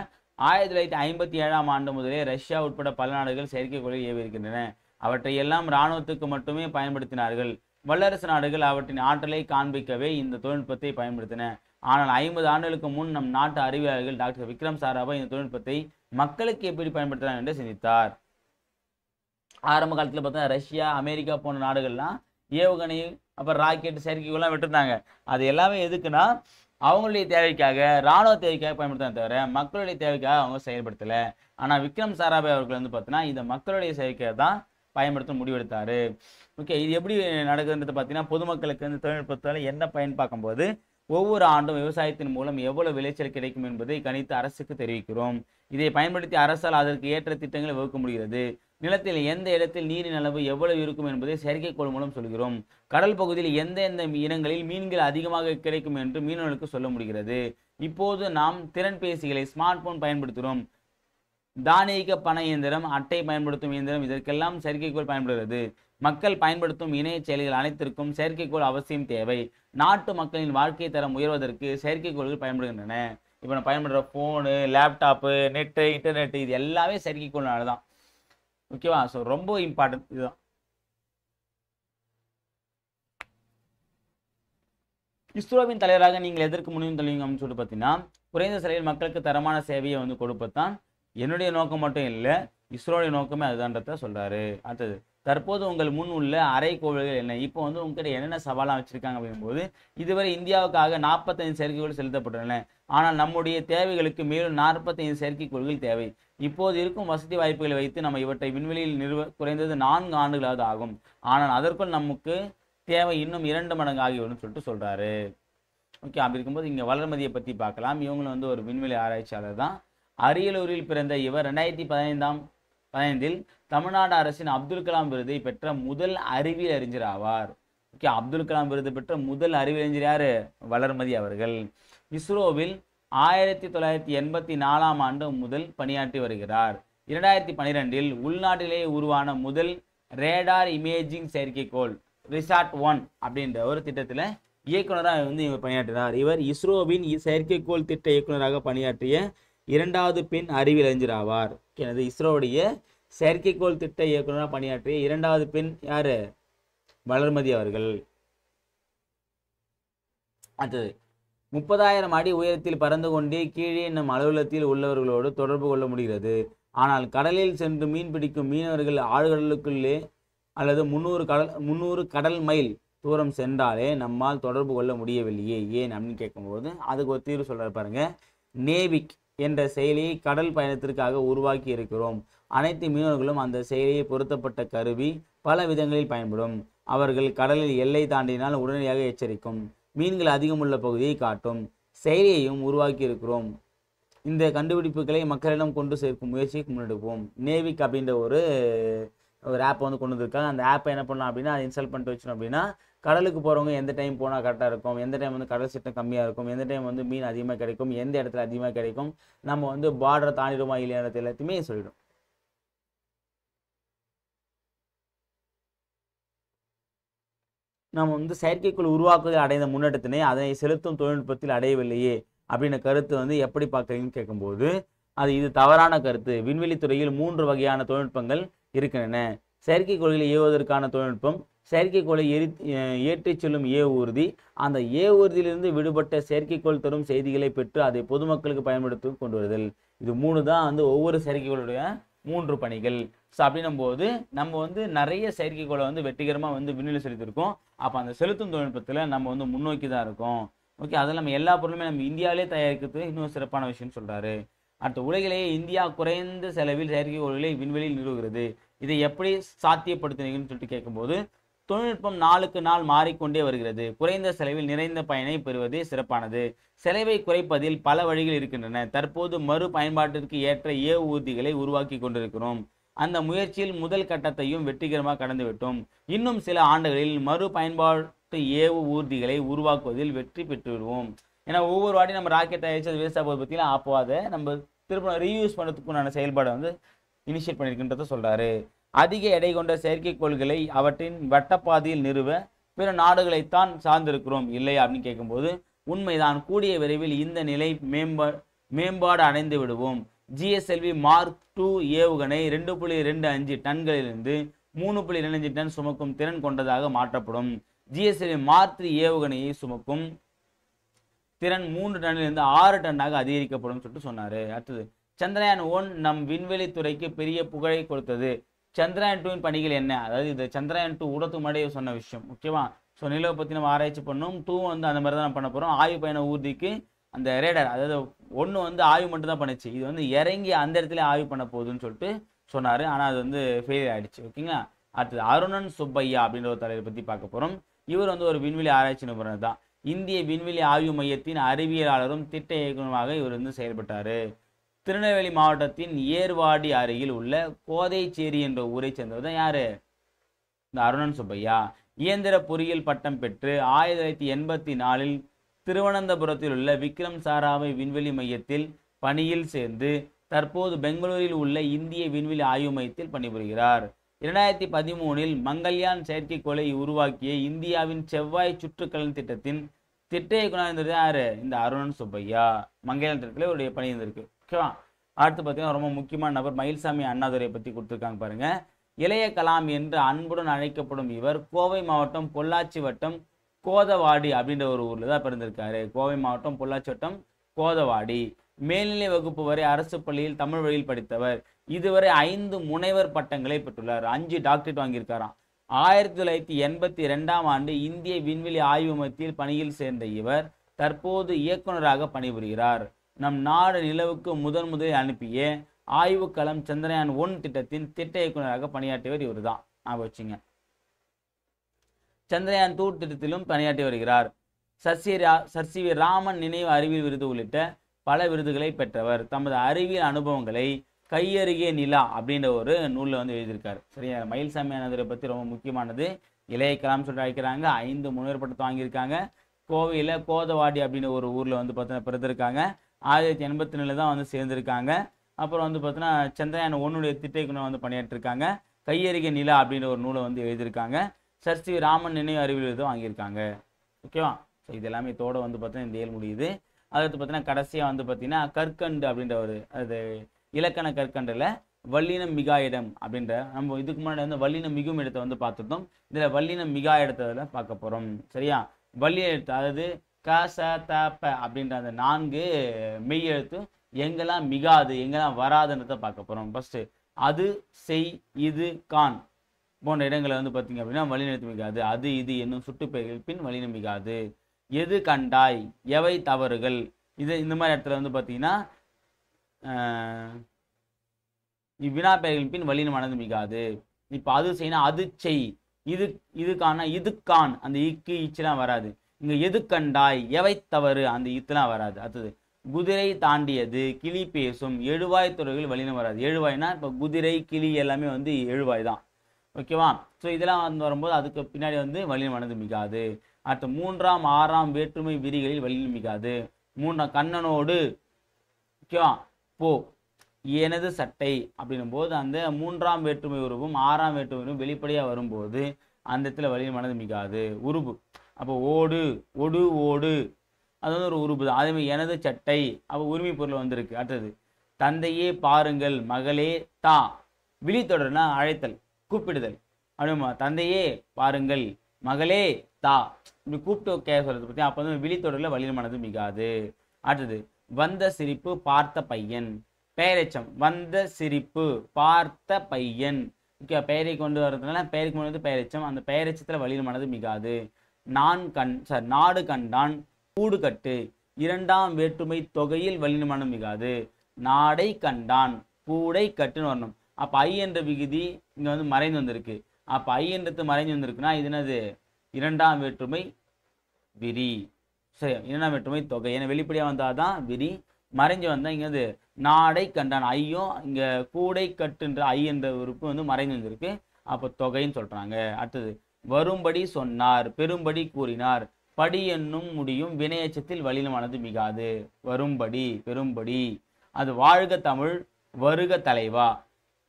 ஆயிரத்தி தொள்ளாயிரத்தி ஐம்பத்தி ஏழாம் ஆண்டு முதலே ரஷ்யா உட்பட பல நாடுகள் செயற்கைக்கோளில் ஏவி இருக்கின்றன அவற்றை எல்லாம் இராணுவத்துக்கு மட்டுமே பயன்படுத்தினார்கள் வல்லரசு நாடுகள் அவற்றின் ஆற்றலை காண்பிக்கவே இந்த தொழில்நுட்பத்தை பயன்படுத்தின ஆனால் ஐம்பது ஆண்டுகளுக்கு முன் நம் நாட்டு அறிவியலாளர்கள் டாக்டர் விக்ரம் சாராபா இந்த தொழில்நுட்பத்தை மக்களுக்கு எப்படி பயன்படுத்தலாம் என்று சிந்தித்தார் ஆரம்ப காலத்தில் பார்த்தா ரஷ்யா அமெரிக்கா போன்ற நாடுகள்லாம் ஏவுகணை அப்புறம் ராக்கெட் செயற்கைகள்லாம் விட்டுருந்தாங்க அது எல்லாமே எதுக்குன்னா அவங்களுடைய தேவைக்காக இராணுவ தேவைக்காக பயன்படுத்தாங்க தவிர மக்களுடைய தேவைக்காக அவங்க செயல்படுத்தலை ஆனால் விக்ரம் சாராபாய் அவர்கள் வந்து பார்த்தீங்கன்னா இந்த மக்களுடைய செயற்கையாக தான் பயன்படுத்த முடிவெடுத்தார் ஓகே இது எப்படி நடக்குதுன்றது பார்த்தீங்கன்னா பொதுமக்களுக்கு வந்து தொழில்நுட்பத்தால் என்ன பயன் பார்க்கும்போது ஒவ்வொரு ஆண்டும் விவசாயத்தின் மூலம் எவ்வளவு விளைச்சல் கிடைக்கும் என்பதை கணித்து அரசுக்கு தெரிவிக்கிறோம் இதை பயன்படுத்தி அரசால் அதற்கு ஏற்ற திட்டங்களை வகுக்க முடிகிறது நிலத்தில் எந்த இடத்தில் நீரின் அளவு எவ்வளவு இருக்கும் என்பதை செயற்கைக்கோள் மூலம் சொல்கிறோம் கடல் பகுதியில் எந்த எந்த இனங்களில் மீன்கள் அதிகமாக கிடைக்கும் என்று மீனவர்களுக்கு சொல்ல முடிகிறது இப்போது நாம் திறன்பேசிகளை ஸ்மார்ட் போன் பயன்படுத்துகிறோம் தானியக்க பண இயந்திரம் அட்டை பயன்படுத்தும் இயந்திரம் இதற்கெல்லாம் செயற்கைக்கோள் பயன்படுகிறது மக்கள் பயன்படுத்தும் இணைய செயலிகள் அனைத்திற்கும் செயற்கைக்கோள் அவசியம் தேவை நாட்டு மக்களின் வாழ்க்கை தரம் உயர்வதற்கு செயற்கைக்கோள்கள் பயன்படுகின்றன இப்போ நம்ம பயன்படுற ஃபோனு லேப்டாப்பு நெட்டு இன்டர்நெட்டு இது எல்லாமே செயற்கைக்கோள்னால தான் ஓகேவா ஸோ ரொம்ப இம்பார்ட்டன்ட் இதுதான் இஸ்ரோவின் தலைவராக நீங்கள் எதற்கு முடிவு தள்ளுவீங்க அப்படின்னு சொல்லிட்டு பார்த்தீங்கன்னா குறைந்த செலவில் மக்களுக்கு தரமான சேவையை வந்து கொடுப்பதான் என்னுடைய நோக்கம் மட்டும் இல்லை இஸ்ரோடைய நோக்கமே அதுதான்றத சொல்கிறாரு அடுத்தது தற்போது உங்கள் முன் உள்ள கோவில்கள் என்ன இப்போ வந்து உங்ககிட்ட என்னென்ன சவாலாக வச்சுருக்காங்க அப்படிங்கும்போது இதுவரை இந்தியாவுக்காக நாற்பத்தைந்து செயற்கைக்கோள் செலுத்தப்பட்டுள்ளன ஆனால் நம்முடைய தேவைகளுக்கு மேலும் நாற்பத்தைந்து செயற்கைக்கோள்கள் தேவை இப்போது இருக்கும் வசதி வாய்ப்புகளை வைத்து நம்ம இவற்றை விண்வெளியில் நிறுவ குறைந்தது நான்கு ஆண்டுகளாவது ஆகும் ஆனால் அதற்குள் நமக்கு தேவை இன்னும் இரண்டு மடங்கு ஆகியவர்னு சொல்லிட்டு சொல்கிறாரு ஓகே அப்படி இருக்கும்போது இங்கே வளர்மதியை பற்றி பார்க்கலாம் இவங்களும் வந்து ஒரு விண்வெளி ஆராய்ச்சியாளர் தான் அரியலூரில் பிறந்த இவர் ரெண்டாயிரத்தி பதினைந்தாம் பதினைந்தில் தமிழ்நாடு அரசின் அப்துல் கலாம் விருதை பெற்ற முதல் அறிவியல் அறிஞர் ஆவார் ஓகே அப்துல் கலாம் விருது பெற்ற முதல் அறிவியல் அறிஞர் யார் வளர்மதி அவர்கள் இஸ்ரோவில் ஆயிரத்தி தொள்ளாயிரத்தி எண்பத்தி நாலாம் ஆண்டு முதல் பணியாற்றி வருகிறார் இரண்டாயிரத்தி பன்னிரெண்டில் உள்நாட்டிலேயே உருவான முதல் ரேடார் இமேஜிங் செயற்கைக்கோள் ரிசார்ட் ஒன் அப்படின்ற ஒரு திட்டத்தில் இயக்குனராக வந்து இவர் பணியாற்றினார் இவர் இஸ்ரோவின் செயற்கைக்கோள் திட்ட இயக்குநராக பணியாற்றிய இரண்டாவது பெண் அறிவியல் அறிஞர் ஆவார் எனது இஸ்ரோவுடைய செயற்கைக்கோள் திட்ட இயக்குநராக பணியாற்றிய இரண்டாவது பெண் யார் வளர்மதி அவர்கள் அடுத்தது முப்பதாயிரம் அடி உயரத்தில் பறந்து கொண்டே கீழே நம் அலுவலகத்தில் உள்ளவர்களோடு தொடர்பு கொள்ள முடிகிறது ஆனால் கடலில் சென்று மீன் பிடிக்கும் மீனவர்கள் ஆழ்கடலுக்குள்ளே அல்லது முந்நூறு கடல் முந்நூறு கடல் மைல் தூரம் சென்றாலே நம்மால் தொடர்பு கொள்ள முடியவில்லையே ஏன் அப்படின்னு கேட்கும்போது அதுக்கு ஒரு தீர்வு சொல்கிற பாருங்க நேவிக் என்ற செயலியை கடல் பயணத்திற்காக உருவாக்கி இருக்கிறோம் அனைத்து மீனவர்களும் அந்த செயலியை பொருத்தப்பட்ட கருவி பல விதங்களில் பயன்படும் அவர்கள் கடலில் எல்லை தாண்டினால் உடனடியாக எச்சரிக்கும் மீன்கள் அதிகமுள்ள பகுதியை காட்டும் செயலியையும் உருவாக்கி இருக்கிறோம் இந்த கண்டுபிடிப்புகளை மக்களிடம் கொண்டு சேர்க்கும் முயற்சியை முன்னெடுப்போம் நேவிக் அப்படின்ற ஒரு ஒரு ஆப் வந்து கொண்டு வந்திருக்காங்க அந்த ஆப்பை என்ன பண்ணலாம் அப்படின்னா அதை இன்ஸ்டால் பண்ணிட்டு வச்சோம் அப்படின்னா கடலுக்கு போகிறவங்க எந்த டைம் போனால் கரெக்டாக இருக்கும் எந்த டைம் வந்து கடல் சட்டம் கம்மியாக இருக்கும் எந்த டைம் வந்து மீன் அதிகமாக கிடைக்கும் எந்த இடத்துல அதிகமாக கிடைக்கும் நம்ம வந்து பார்டரை தாண்டிடுமா இடத்துல எல்லாத்தையுமே சொல்லிடும் நம்ம வந்து செயற்கைக்குள் உருவாக்குவதில் அடைந்த முன்னேற்றத்தினை அதனை செலுத்தும் தொழில்நுட்பத்தில் அடையவில்லையே அப்படின்ற கருத்து வந்து எப்படி பார்க்குறீங்கன்னு கேட்கும்போது அது இது தவறான கருத்து விண்வெளி துறையில் மூன்று வகையான தொழில்நுட்பங்கள் இருக்கின்றன செயற்கை கொள்கையில் ஏவுவதற்கான தொழில்நுட்பம் செயற்கைக்கோளை எரி ஏற்றிச் செல்லும் ஏவூர்தி அந்த ஏவூர்தியிலிருந்து விடுபட்ட செயற்கைக்கோள் தரும் செய்திகளை பெற்று அதை பொதுமக்களுக்கு பயன்படுத்தி கொண்டு வருதல் இது மூணு தான் வந்து ஒவ்வொரு செயற்கைக்கோளுடைய மூன்று பணிகள் ஸோ அப்படின்னும்போது நம்ம வந்து நிறைய செயற்கைக்கோளை வந்து வெற்றிகரமாக வந்து விண்ணில் செலுத்திருக்கோம் அப்போ அந்த செலுத்தும் தொழில்நுட்பத்தில் நம்ம வந்து முன்னோக்கி தான் இருக்கோம் ஓகே அதில் நம்ம எல்லா பொருளுமே நம்ம இந்தியாவிலே தயாரிக்கிறது இன்னும் சிறப்பான விஷயம்னு சொல்கிறாரு அடுத்த உலகிலேயே இந்தியா குறைந்த செலவில் செயற்கைக்கோள்களை விண்வெளியில் நிறுவுகிறது இதை எப்படி சாத்தியப்படுத்துனீங்கன்னு சொல்லிட்டு கேட்கும்போது தொழில்நுட்பம் நாளுக்கு நாள் மாறிக்கொண்டே வருகிறது குறைந்த செலவில் நிறைந்த பயனை பெறுவதே சிறப்பானது செலவை குறைப்பதில் பல வழிகள் இருக்கின்றன தற்போது மறு பயன்பாட்டிற்கு ஏற்ற ஏவூர்திகளை உருவாக்கி கொண்டிருக்கிறோம் அந்த முயற்சியில் முதல் கட்டத்தையும் வெற்றிகரமாக கடந்துவிட்டோம் இன்னும் சில ஆண்டுகளில் மறு பயன்பாட்டு ஏவு ஊர்திகளை உருவாக்குவதில் வெற்றி பெற்றுவிடுவோம் ஏன்னா ஒவ்வொரு வாட்டி நம்ம ராக்கெட் தயாரிச்சு அது வேஸ்ட் ஆகுது பார்த்தீங்கன்னா அப்போ அதை நம்ம திரும்ப ரீயூஸ் பண்ணுறதுக்குண்டான செயல்பாடை வந்து இனிஷியேட் பண்ணியிருக்கின்றத சொல்கிறாரு அதிக எடை கொண்ட செயற்கைக்கோள்களை அவற்றின் வட்டப்பாதையில் நிறுவ பிற நாடுகளைத்தான் சார்ந்திருக்கிறோம் இல்லை அப்படின்னு கேட்கும்போது உண்மைதான் கூடிய விரைவில் இந்த நிலை மேம்பா மேம்பாடு அடைந்து விடுவோம் ஜிஎஸ்எல்வி மார்க் டூ ஏவுகணை ரெண்டு புள்ளி ரெண்டு அஞ்சு டன்களிலிருந்து மூணு புள்ளி ரெண்டு அஞ்சு டன் சுமக்கும் திறன் கொண்டதாக மாற்றப்படும் ஜிஎஸ்எல்வி மார்க் த்ரீ ஏவுகணையை சுமக்கும் திறன் மூன்று டன்னிலிருந்து ஆறு டன்னாக அதிகரிக்கப்படும் சொல்லிட்டு சொன்னார் அடுத்தது சந்திரயான் ஒன் நம் விண்வெளித்துறைக்கு பெரிய புகழை கொடுத்தது சந்திராயன் டூவின் பணிகள் என்ன அதாவது இது சந்திராயன் டூ உடத்துக்கு முன்னாடி சொன்ன விஷயம் ஓகேவா ஸோ நிலவை பற்றி நம்ம ஆராய்ச்சி பண்ணும் டூ வந்து அந்த மாதிரி தான் பண்ண போகிறோம் ஆய்வு பயண ஊர்திக்கு அந்த ரேடர் அதாவது ஒன்று வந்து ஆய்வு மட்டும் தான் பண்ணிச்சு இது வந்து இறங்கி அந்த இடத்துல ஆய்வு பண்ண போகுதுன்னு சொல்லிட்டு சொன்னார் ஆனால் அது வந்து ஃபெயில் ஆகிடுச்சு ஓகேங்களா அடுத்தது அருணன் சுப்பையா அப்படின்ற ஒரு தலைவரை பற்றி பார்க்க போகிறோம் இவர் வந்து ஒரு விண்வெளி ஆராய்ச்சி நிபுணர் தான் இந்திய விண்வெளி ஆய்வு மையத்தின் அறிவியலாளரும் திட்ட இயக்குநருமாக இவர் வந்து செயல்பட்டார் திருநெல்வேலி மாவட்டத்தின் ஏர்வாடி அருகில் உள்ள கோதைச்சேரி என்ற ஊரை சேர்ந்தவர் தான் யார் இந்த அருணன் சுப்பையா இயந்திர பொறியியல் பட்டம் பெற்று ஆயிரத்தி தொள்ளாயிரத்தி எண்பத்தி நாலில் திருவனந்தபுரத்தில் உள்ள விக்ரம் சாராவை விண்வெளி மையத்தில் பணியில் சேர்ந்து தற்போது பெங்களூரில் உள்ள இந்திய விண்வெளி ஆய்வு மையத்தில் பணிபுரிகிறார் இரண்டாயிரத்தி பதிமூனில் மங்கள்யான் செயற்கைக்கோளை உருவாக்கிய இந்தியாவின் செவ்வாய் சுற்றுக்கலன் திட்டத்தின் திட்ட இயக்குனர் இருந்தது யாரு இந்த அருணன் சுப்பையா மங்கள்யான் திட்டத்தில் பணி இருந்திருக்கு ஓகேவா அடுத்து பார்த்தீங்கன்னா ரொம்ப முக்கியமான நபர் மயில்சாமி அண்ணாதுரையை பற்றி கொடுத்துருக்காங்க பாருங்க இளைய கலாம் என்று அன்புடன் அழைக்கப்படும் இவர் கோவை மாவட்டம் பொள்ளாச்சி வட்டம் கோதவாடி அப்படின்ற ஒரு ஊரில் தான் பிறந்திருக்காரு கோவை மாவட்டம் பொள்ளாச்சி வட்டம் கோதவாடி மேல்நிலை வகுப்பு வரை அரசு பள்ளியில் தமிழ் வழியில் படித்தவர் இதுவரை ஐந்து முனைவர் பட்டங்களை பெற்றுள்ளார் அஞ்சு டாக்டரேட் வாங்கியிருக்காராம் ஆயிரத்தி தொள்ளாயிரத்தி எண்பத்தி ரெண்டாம் ஆண்டு இந்திய விண்வெளி ஆய்வு மத்தியில் பணியில் சேர்ந்த இவர் தற்போது இயக்குநராக பணிபுரிகிறார் நம் நாடு நிலவுக்கு முதன் முதலில் அனுப்பிய ஆய்வுக்களம் சந்திரயான் ஒன் திட்டத்தின் திட்ட இயக்குநராக பணியாற்றியவர் இவர் தான் ஞாபகம் வச்சுங்க சந்திரயான் தூர் திட்டத்திலும் பணியாற்றி வருகிறார் சர்சி ரா ராமன் நினைவு அறிவியல் விருது உள்ளிட்ட பல விருதுகளை பெற்றவர் தமது அறிவியல் அனுபவங்களை கையருகே நிலா அப்படின்ற ஒரு நூலில் வந்து எழுதியிருக்கார் சரியா மயில்சாமி அனந்தரை பற்றி ரொம்ப முக்கியமானது இளைய கலாம் சொல்லி அழைக்கிறாங்க ஐந்து முனைவர் பட்டத்தை வாங்கியிருக்காங்க கோவையில் கோதவாடி அப்படின்ற ஒரு ஊரில் வந்து பார்த்தீங்கன்னா பிறந்திருக்காங்க ஆயிரத்தி எண்பத்தி நாலு தான் வந்து சேர்ந்துருக்காங்க அப்புறம் வந்து பார்த்தோன்னா சந்திரயான் ஒன்னுடைய திட்டைக்குணம் வந்து பணியாற்றிருக்காங்க கையறிகை நிலா அப்படின்ற ஒரு நூலை வந்து எழுதியிருக்காங்க சர் ராமன் நினைவு அறிவியல் இதை வாங்கியிருக்காங்க ஓகேவா ஸோ இது எல்லாமே வந்து பார்த்தீங்கன்னா இந்த ஏழு முடியுது அடுத்து பார்த்தீங்கன்னா கடைசியாக வந்து பார்த்தீங்கன்னா கற்கண்டு அப்படின்ற ஒரு அது இலக்கண கற்கண்டில் வல்லினம் மிகா இடம் அப்படின்ற நம்ம இதுக்கு முன்னாடி வந்து வல்லினம் மிகும் இடத்தை வந்து பார்த்துட்டோம் இதில் வல்லினம் மிகா இடத்துல பார்க்க போகிறோம் சரியா வள்ளி அதாவது க ச த ப அப்படின்ற அந்த நான்கு மெய் எழுத்து எங்கெல்லாம் மிகாது எங்கெல்லாம் வராதுன்றத பார்க்க போகிறோம் ஃபஸ்ட்டு அது செய் இது கான் போன்ற இடங்களை வந்து பார்த்திங்க அப்படின்னா வழிநிறுத்தி மிகாது அது இது என்னும் சுட்டுப்பெயர்கள் பின் வழிநிமிகாது எது கண்டாய் எவை தவறுகள் இது இந்த மாதிரி இடத்துல வந்து பார்த்திங்கன்னா இவ்வினா பெயர்கள் பின் வழினு மனது மிகாது இப்போ அது செய்யணும் அது செய் இது இதுக்கான இதுக்கான் அந்த இக்கு இச்சுலாம் வராது இங்கே எது கண்டாய் எவை தவறு அந்த இத்தெல்லாம் வராது அடுத்தது குதிரை தாண்டியது கிளி பேசும் எழுவாய் துறைகள் வழியிலும் வராது எழுவாய்னா இப்போ குதிரை கிளி எல்லாமே வந்து எழுவாய் தான் ஓகேவா ஸோ இதெல்லாம் வந்து வரும்போது அதுக்கு பின்னாடி வந்து வழியில் மனது மிகாது அடுத்த மூன்றாம் ஆறாம் வேற்றுமை விதிகளில் வழியில் மிகாது மூன்றாம் கண்ணனோடு ஓகேவா போ எனது சட்டை அப்படின்னும் போது அந்த மூன்றாம் வேற்றுமை உருவும் ஆறாம் வேற்றுமை உருவும் வெளிப்படையாக வரும்போது அந்த இடத்துல வழியில் மனது மிகாது உருவு அப்போ ஓடு ஒடு ஓடு அது வந்து ஒரு அதே மாதிரி எனது சட்டை அப்போ உரிமை பொருள் வந்திருக்கு அடுத்தது தந்தையே பாருங்கள் மகளே தா தொடர்னா அழைத்தல் கூப்பிடுதல் அப்படிமா தந்தையே பாருங்கள் மகளே தா இப்படி கூப்பிட்டு கே சொல்கிறது பற்றி அப்போ வந்து விழித்தொடரில் மனது மிகாது அடுத்தது வந்த சிரிப்பு பார்த்த பையன் பெயரைச்சம் வந்த சிரிப்பு பார்த்த பையன் ஓகே பெயரை கொண்டு வரதுனால பெயருக்கு கொண்டு வந்து பெயரைச்சம் அந்த பெயரச்சத்தில் மனது மிகாது நான் கண் சார் நாடு கண்டான் கூடு கட்டு இரண்டாம் வேற்றுமை தொகையில் வலிமனம் மிகாது நாடை கண்டான் கூடை கட்டுன்னு வரணும் அப்போ ஐ என்ற விகுதி இங்கே வந்து மறைந்து வந்திருக்கு அப்போ ஐ என்றது மறைஞ்சு வந்திருக்குன்னா இது என்னது இரண்டாம் வேற்றுமை விரி சரி இரண்டாம் வேற்றுமை தொகை ஏன்னா வெளிப்படையாக வந்தால் தான் விரி மறைஞ்சு வந்தால் இங்கே வந்து நாடை கண்டான் ஐயும் இங்கே கூடை கட்டுன்ற ஐ என்ற உறுப்பு வந்து மறைந்து வந்திருக்கு அப்போ தொகைன்னு சொல்கிறாங்க அடுத்தது வரும்படி சொன்னார் பெரும்படி கூறினார் படி என்னும் முடியும் வினையச்சத்தில் வலிமானது மிகாது வரும்படி பெரும்படி அது வாழ்க தமிழ் வருக தலைவா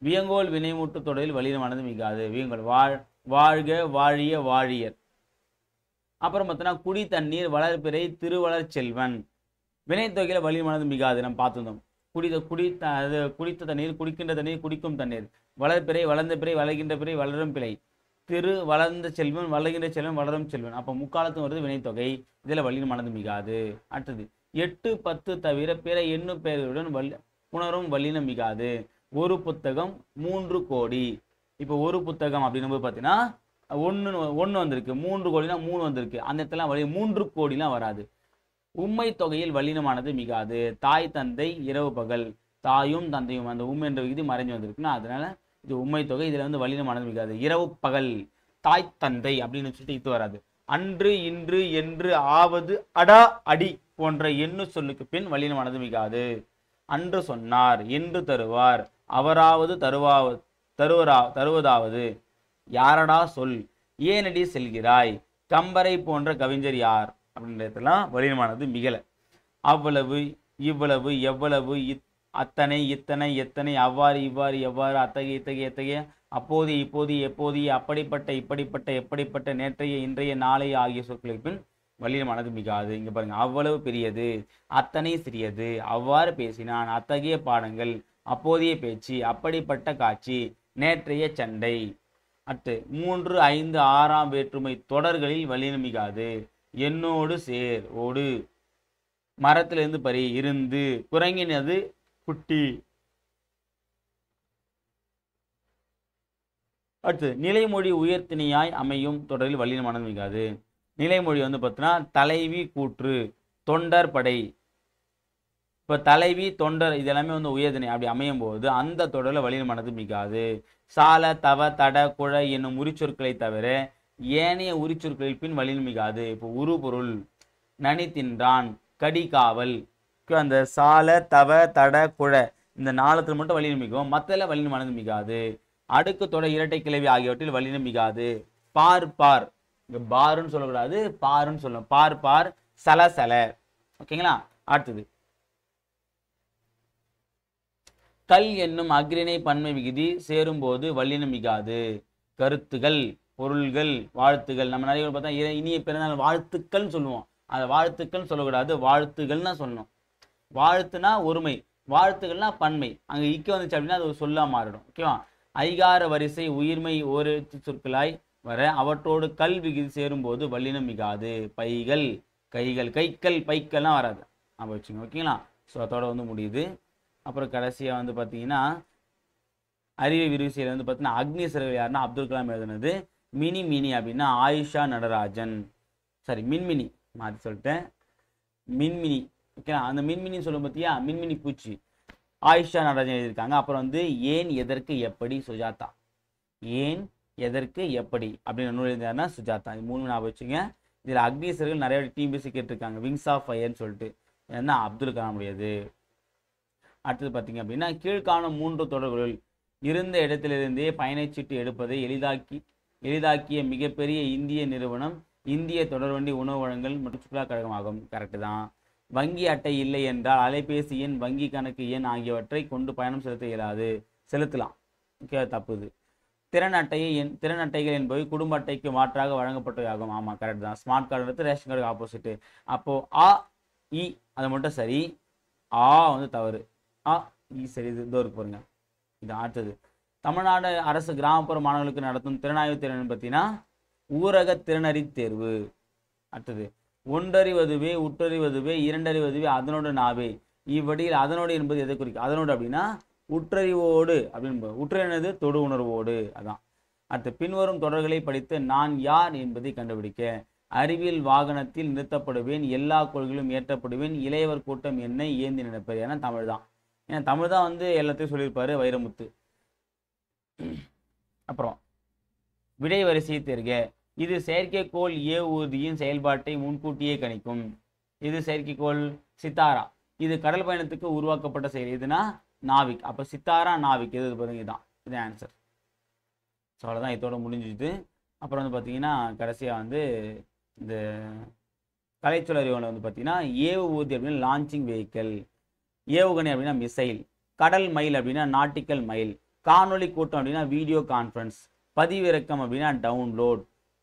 வியங்கோல் வினைமூட்டு தொடரில் வலிமானது மிகாது வியங்கோல் வாழ் வாழ்க வாழிய வாழியர் அப்புறம் பார்த்தோன்னா குடி தண்ணீர் வளர்பிறை திருவளர் செல்வன் வினைத்தொகையில் வலிமானது மிகாது நம்ம பார்த்துருந்தோம் குடித குடி அது குடித்த தண்ணீர் குடிக்கின்ற தண்ணீர் குடிக்கும் தண்ணீர் வளர்பிறை வளர்ந்த பிறை வளர்கின்ற பிறை வளரும் பிழை திரு வளர்ந்த செல்வன் வளர்கின்ற செல்வன் வளரும் செல்வன் அப்போ முக்காலத்தும் வருது வினைத்தொகை இதில் வழி மனது மிகாது அடுத்தது எட்டு பத்து தவிர பிற எண்ணு பெயர்களுடன் வல் உணரும் வல்லினம் மிகாது ஒரு புத்தகம் மூன்று கோடி இப்போ ஒரு புத்தகம் அப்படின்னு போது பார்த்தீங்கன்னா ஒன்று ஒன்று வந்திருக்கு மூன்று கோடினா மூணு வந்திருக்கு அந்த இடத்துல வழி மூன்று கோடிலாம் வராது உண்மை தொகையில் வல்லினமானது மிகாது தாய் தந்தை இரவு பகல் தாயும் தந்தையும் அந்த உண்மை என்ற விகுதி மறைஞ்சு வந்திருக்குன்னா அதனால இது உண்மை தொகை இதில் வந்து வலினம் மிகாது இரவு பகல் தாய் தந்தை அப்படின்னு சொல்லிட்டு இது வராது அன்று இன்று என்று ஆவது அடா அடி போன்ற எண்ணு சொல்லுக்கு பின் வலினம் அனுமதிக்காது அன்று சொன்னார் என்று தருவார் அவராவது தருவா தருவரா தருவதாவது யாரடா சொல் ஏனடி செல்கிறாய் கம்பரை போன்ற கவிஞர் யார் அப்படின்றதுலாம் வலினமானது மிகலை அவ்வளவு இவ்வளவு எவ்வளவு இத் அத்தனை இத்தனை எத்தனை அவ்வாறு இவ்வாறு எவ்வாறு அத்தகைய இத்தகைய எத்தகைய அப்போது இப்போது எப்போது அப்படிப்பட்ட இப்படிப்பட்ட எப்படிப்பட்ட நேற்றைய இன்றைய நாளை ஆகிய சொற்களை பின் வழியில் மனது மிகாது இங்கே பாருங்கள் அவ்வளவு பெரியது அத்தனை சிறியது அவ்வாறு பேசினான் அத்தகைய பாடங்கள் அப்போதைய பேச்சு அப்படிப்பட்ட காட்சி நேற்றைய சண்டை அட்டு மூன்று ஐந்து ஆறாம் வேற்றுமை தொடர்களில் மிகாது என்னோடு சேர் ஓடு மரத்திலிருந்து பறி இருந்து குரங்கினது குட்டி அடுத்து நிலைமொழி உயர்த்தினியாய் அமையும் தொடரில் வல்லின மனம் மிகாது நிலைமொழி வந்து பார்த்தோன்னா தலைவி கூற்று தொண்டர் படை இப்போ தலைவி தொண்டர் இதெல்லாமே வந்து உயர்தினை அப்படி அமையும் போது அந்த தொடரில் வழியில் மனது மிகாது சால தவ தட குழ என்னும் உரிச்சொற்களை தவிர ஏனைய உரிச்சொற்களில் பின் வழியில் மிகாது இப்போ உருபொருள் நனி தின்றான் கடிகாவல் அந்த சால தவ தட குழ இந்த நாளத்தில் மட்டும் வலி நிமிக்கும் மற்ற வலி மிகாது அடுக்கு தொட இரட்டை கிளவி ஆகியவற்றில் வலி நம்பிக்காது பார் பார் இங்கே பாருன்னு சொல்லக்கூடாது பாருன்னு சொல்லணும் பார் பார் சல சல ஓகேங்களா அடுத்தது கல் என்னும் அக்ரிணை பன்மை விகுதி சேரும் போது மிகாது கருத்துகள் பொருள்கள் வாழ்த்துகள் நம்ம நிறைய பார்த்தா இனிய பிறந்தால் வாழ்த்துக்கள் சொல்லுவோம் அந்த வாழ்த்துக்கள் சொல்லக்கூடாது வாழ்த்துகள் தான் சொல்லணும் வாழ்த்துனா ஒருமை வாழ்த்துக்கள்னா பன்மை அங்கே இக்க வந்துச்சு அப்படின்னா அது ஒரு சொல்லாக மாறிடும் ஓகேவா ஐகார வரிசை உயிர்மை ஒரு சொற்களாய் வர அவற்றோடு கல் சேரும் சேரும்போது வல்லினம் மிகாது பைகள் கைகள் கைக்கல் பைக்கள்லாம் வராது அப்போ வச்சுங்க ஓகேங்களா ஸோ அதோட வந்து முடியுது அப்புறம் கடைசியாக வந்து பார்த்தீங்கன்னா அறிவை விரிவு செய்யறது வந்து பார்த்தீங்கன்னா அக்னி சிறகு யாருன்னா அப்துல் கலாம் எழுதுனது மினி மினி அப்படின்னா ஆயிஷா நடராஜன் சாரி மின்மினி மாற்றி சொல்லிட்டேன் மின்மினி ஓகேண்ணா அந்த மின்மினின்னு சொல்லும் பார்த்தியா மின்மினி பூச்சி ஆயிஷா நடராஜன் எழுதியிருக்காங்க அப்புறம் வந்து ஏன் எதற்கு எப்படி சுஜாதா ஏன் எதற்கு எப்படி அப்படின்னு நூல் எழுதினாருன்னா சுஜாதா இது மூணு ஞாபகம் வச்சுங்க இதில் அக்னீஸ்வர்கள் நிறைய டீம் பேசி கேட்டிருக்காங்க விங்ஸ் ஆஃப் ஃபயர்னு சொல்லிட்டு ஏன்னா அப்துல் கலாம் உடையது அடுத்தது பார்த்தீங்க அப்படின்னா கீழ்காணும் மூன்று தொடர்களுள் இருந்த இடத்திலிருந்தே பயணச்சீட்டு எடுப்பதை எளிதாக்கி எளிதாக்கிய மிகப்பெரிய இந்திய நிறுவனம் இந்திய தொடர்வண்டி உணவு வழங்கல் மற்றும் சுற்றுலா கழகம் ஆகும் கரெக்டு தான் வங்கி அட்டை இல்லை என்றால் அலைபேசி எண் வங்கி கணக்கு எண் ஆகியவற்றை கொண்டு பயணம் செலுத்த இயலாது செலுத்தலாம் ஓகே தப்புது திறன் அட்டையை என் திறன் அட்டைகள் என்பவை குடும்ப அட்டைக்கு மாற்றாக வழங்கப்பட்டவை ஆகும் ஆமாம் கரெக்ட் தான் ஸ்மார்ட் கார்டு எடுத்து ரேஷன் கார்டு ஆப்போசிட்டு அப்போது ஆ இ அது மட்டும் சரி ஆ வந்து தவறு ஆ இ சரி இது இதோ இருக்கு பாருங்க இது அடுத்தது தமிழ்நாடு அரசு கிராமப்புற மாணவர்களுக்கு நடத்தும் திறனாய்வு திறன் பார்த்தீங்கன்னா ஊரக திறனறி தேர்வு அடுத்தது ஒன்றறிவதுவே உற்றறிவதுவே இரண்டறிவதுவே அதனோடு நாவே இவ்வடியில் அதனோடு என்பது எதை குறிக்கும் அதனோடு அப்படின்னா உற்றறிவோடு அப்படின்னு உற்றறினது தொடு உணர்வோடு அதான் அடுத்து பின்வரும் தொடர்களை படித்து நான் யார் என்பதை கண்டுபிடிக்க அறிவியல் வாகனத்தில் நிறுத்தப்படுவேன் எல்லா கொள்கைகளும் ஏற்றப்படுவேன் இளையவர் கூட்டம் என்னை ஏந்தி நினைப்பது ஏன்னா தமிழ் தான் ஏன்னா தமிழ் தான் வந்து எல்லாத்தையும் சொல்லியிருப்பார் வைரமுத்து அப்புறம் விடை வரிசையை தேர்க இது செயற்கைக்கோள் ஏவூர்தியின் செயல்பாட்டை முன்கூட்டியே கணிக்கும் இது செயற்கைக்கோள் சித்தாரா இது கடல் பயணத்துக்கு உருவாக்கப்பட்ட செயல் இதுனா நாவிக் அப்போ சித்தாரா நாவிக் இது பாருங்க இதுதான் இது ஆன்சர் ஸோ அவ்வளோதான் இதோட முடிஞ்சிது அப்புறம் வந்து பார்த்தீங்கன்னா கடைசியாக வந்து இந்த கலைச்சுழறி வந்து பார்த்தீங்கன்னா ஏவு ஊதி அப்படின்னா லான்ச்சிங் வெஹிக்கல் ஏவுகணை அப்படின்னா மிசைல் கடல் மைல் அப்படின்னா நாட்டிக்கல் மைல் காணொலி கூட்டம் அப்படின்னா வீடியோ கான்ஃபரன்ஸ் பதிவிறக்கம் அப்படின்னா டவுன்லோட்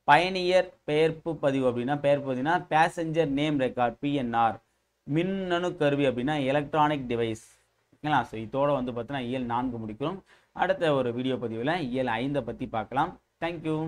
பயணியர் பெயர்ப்பு பதிவு அப்படின்னா பெயர்ப்பு பார்த்தீங்கன்னா பேசஞ்சர் நேம் ரெக்கார்ட் பிஎன்ஆர் மின்னணு கருவி அப்படின்னா எலக்ட்ரானிக் டிவைஸ் ஓகேங்களா ஸோ இதோட வந்து பார்த்தீங்கன்னா இயல் நான்கு முடிக்கிறோம் அடுத்த ஒரு வீடியோ பதிவில் இயல் ஐந்தை பற்றி பார்க்கலாம் தேங்க்யூ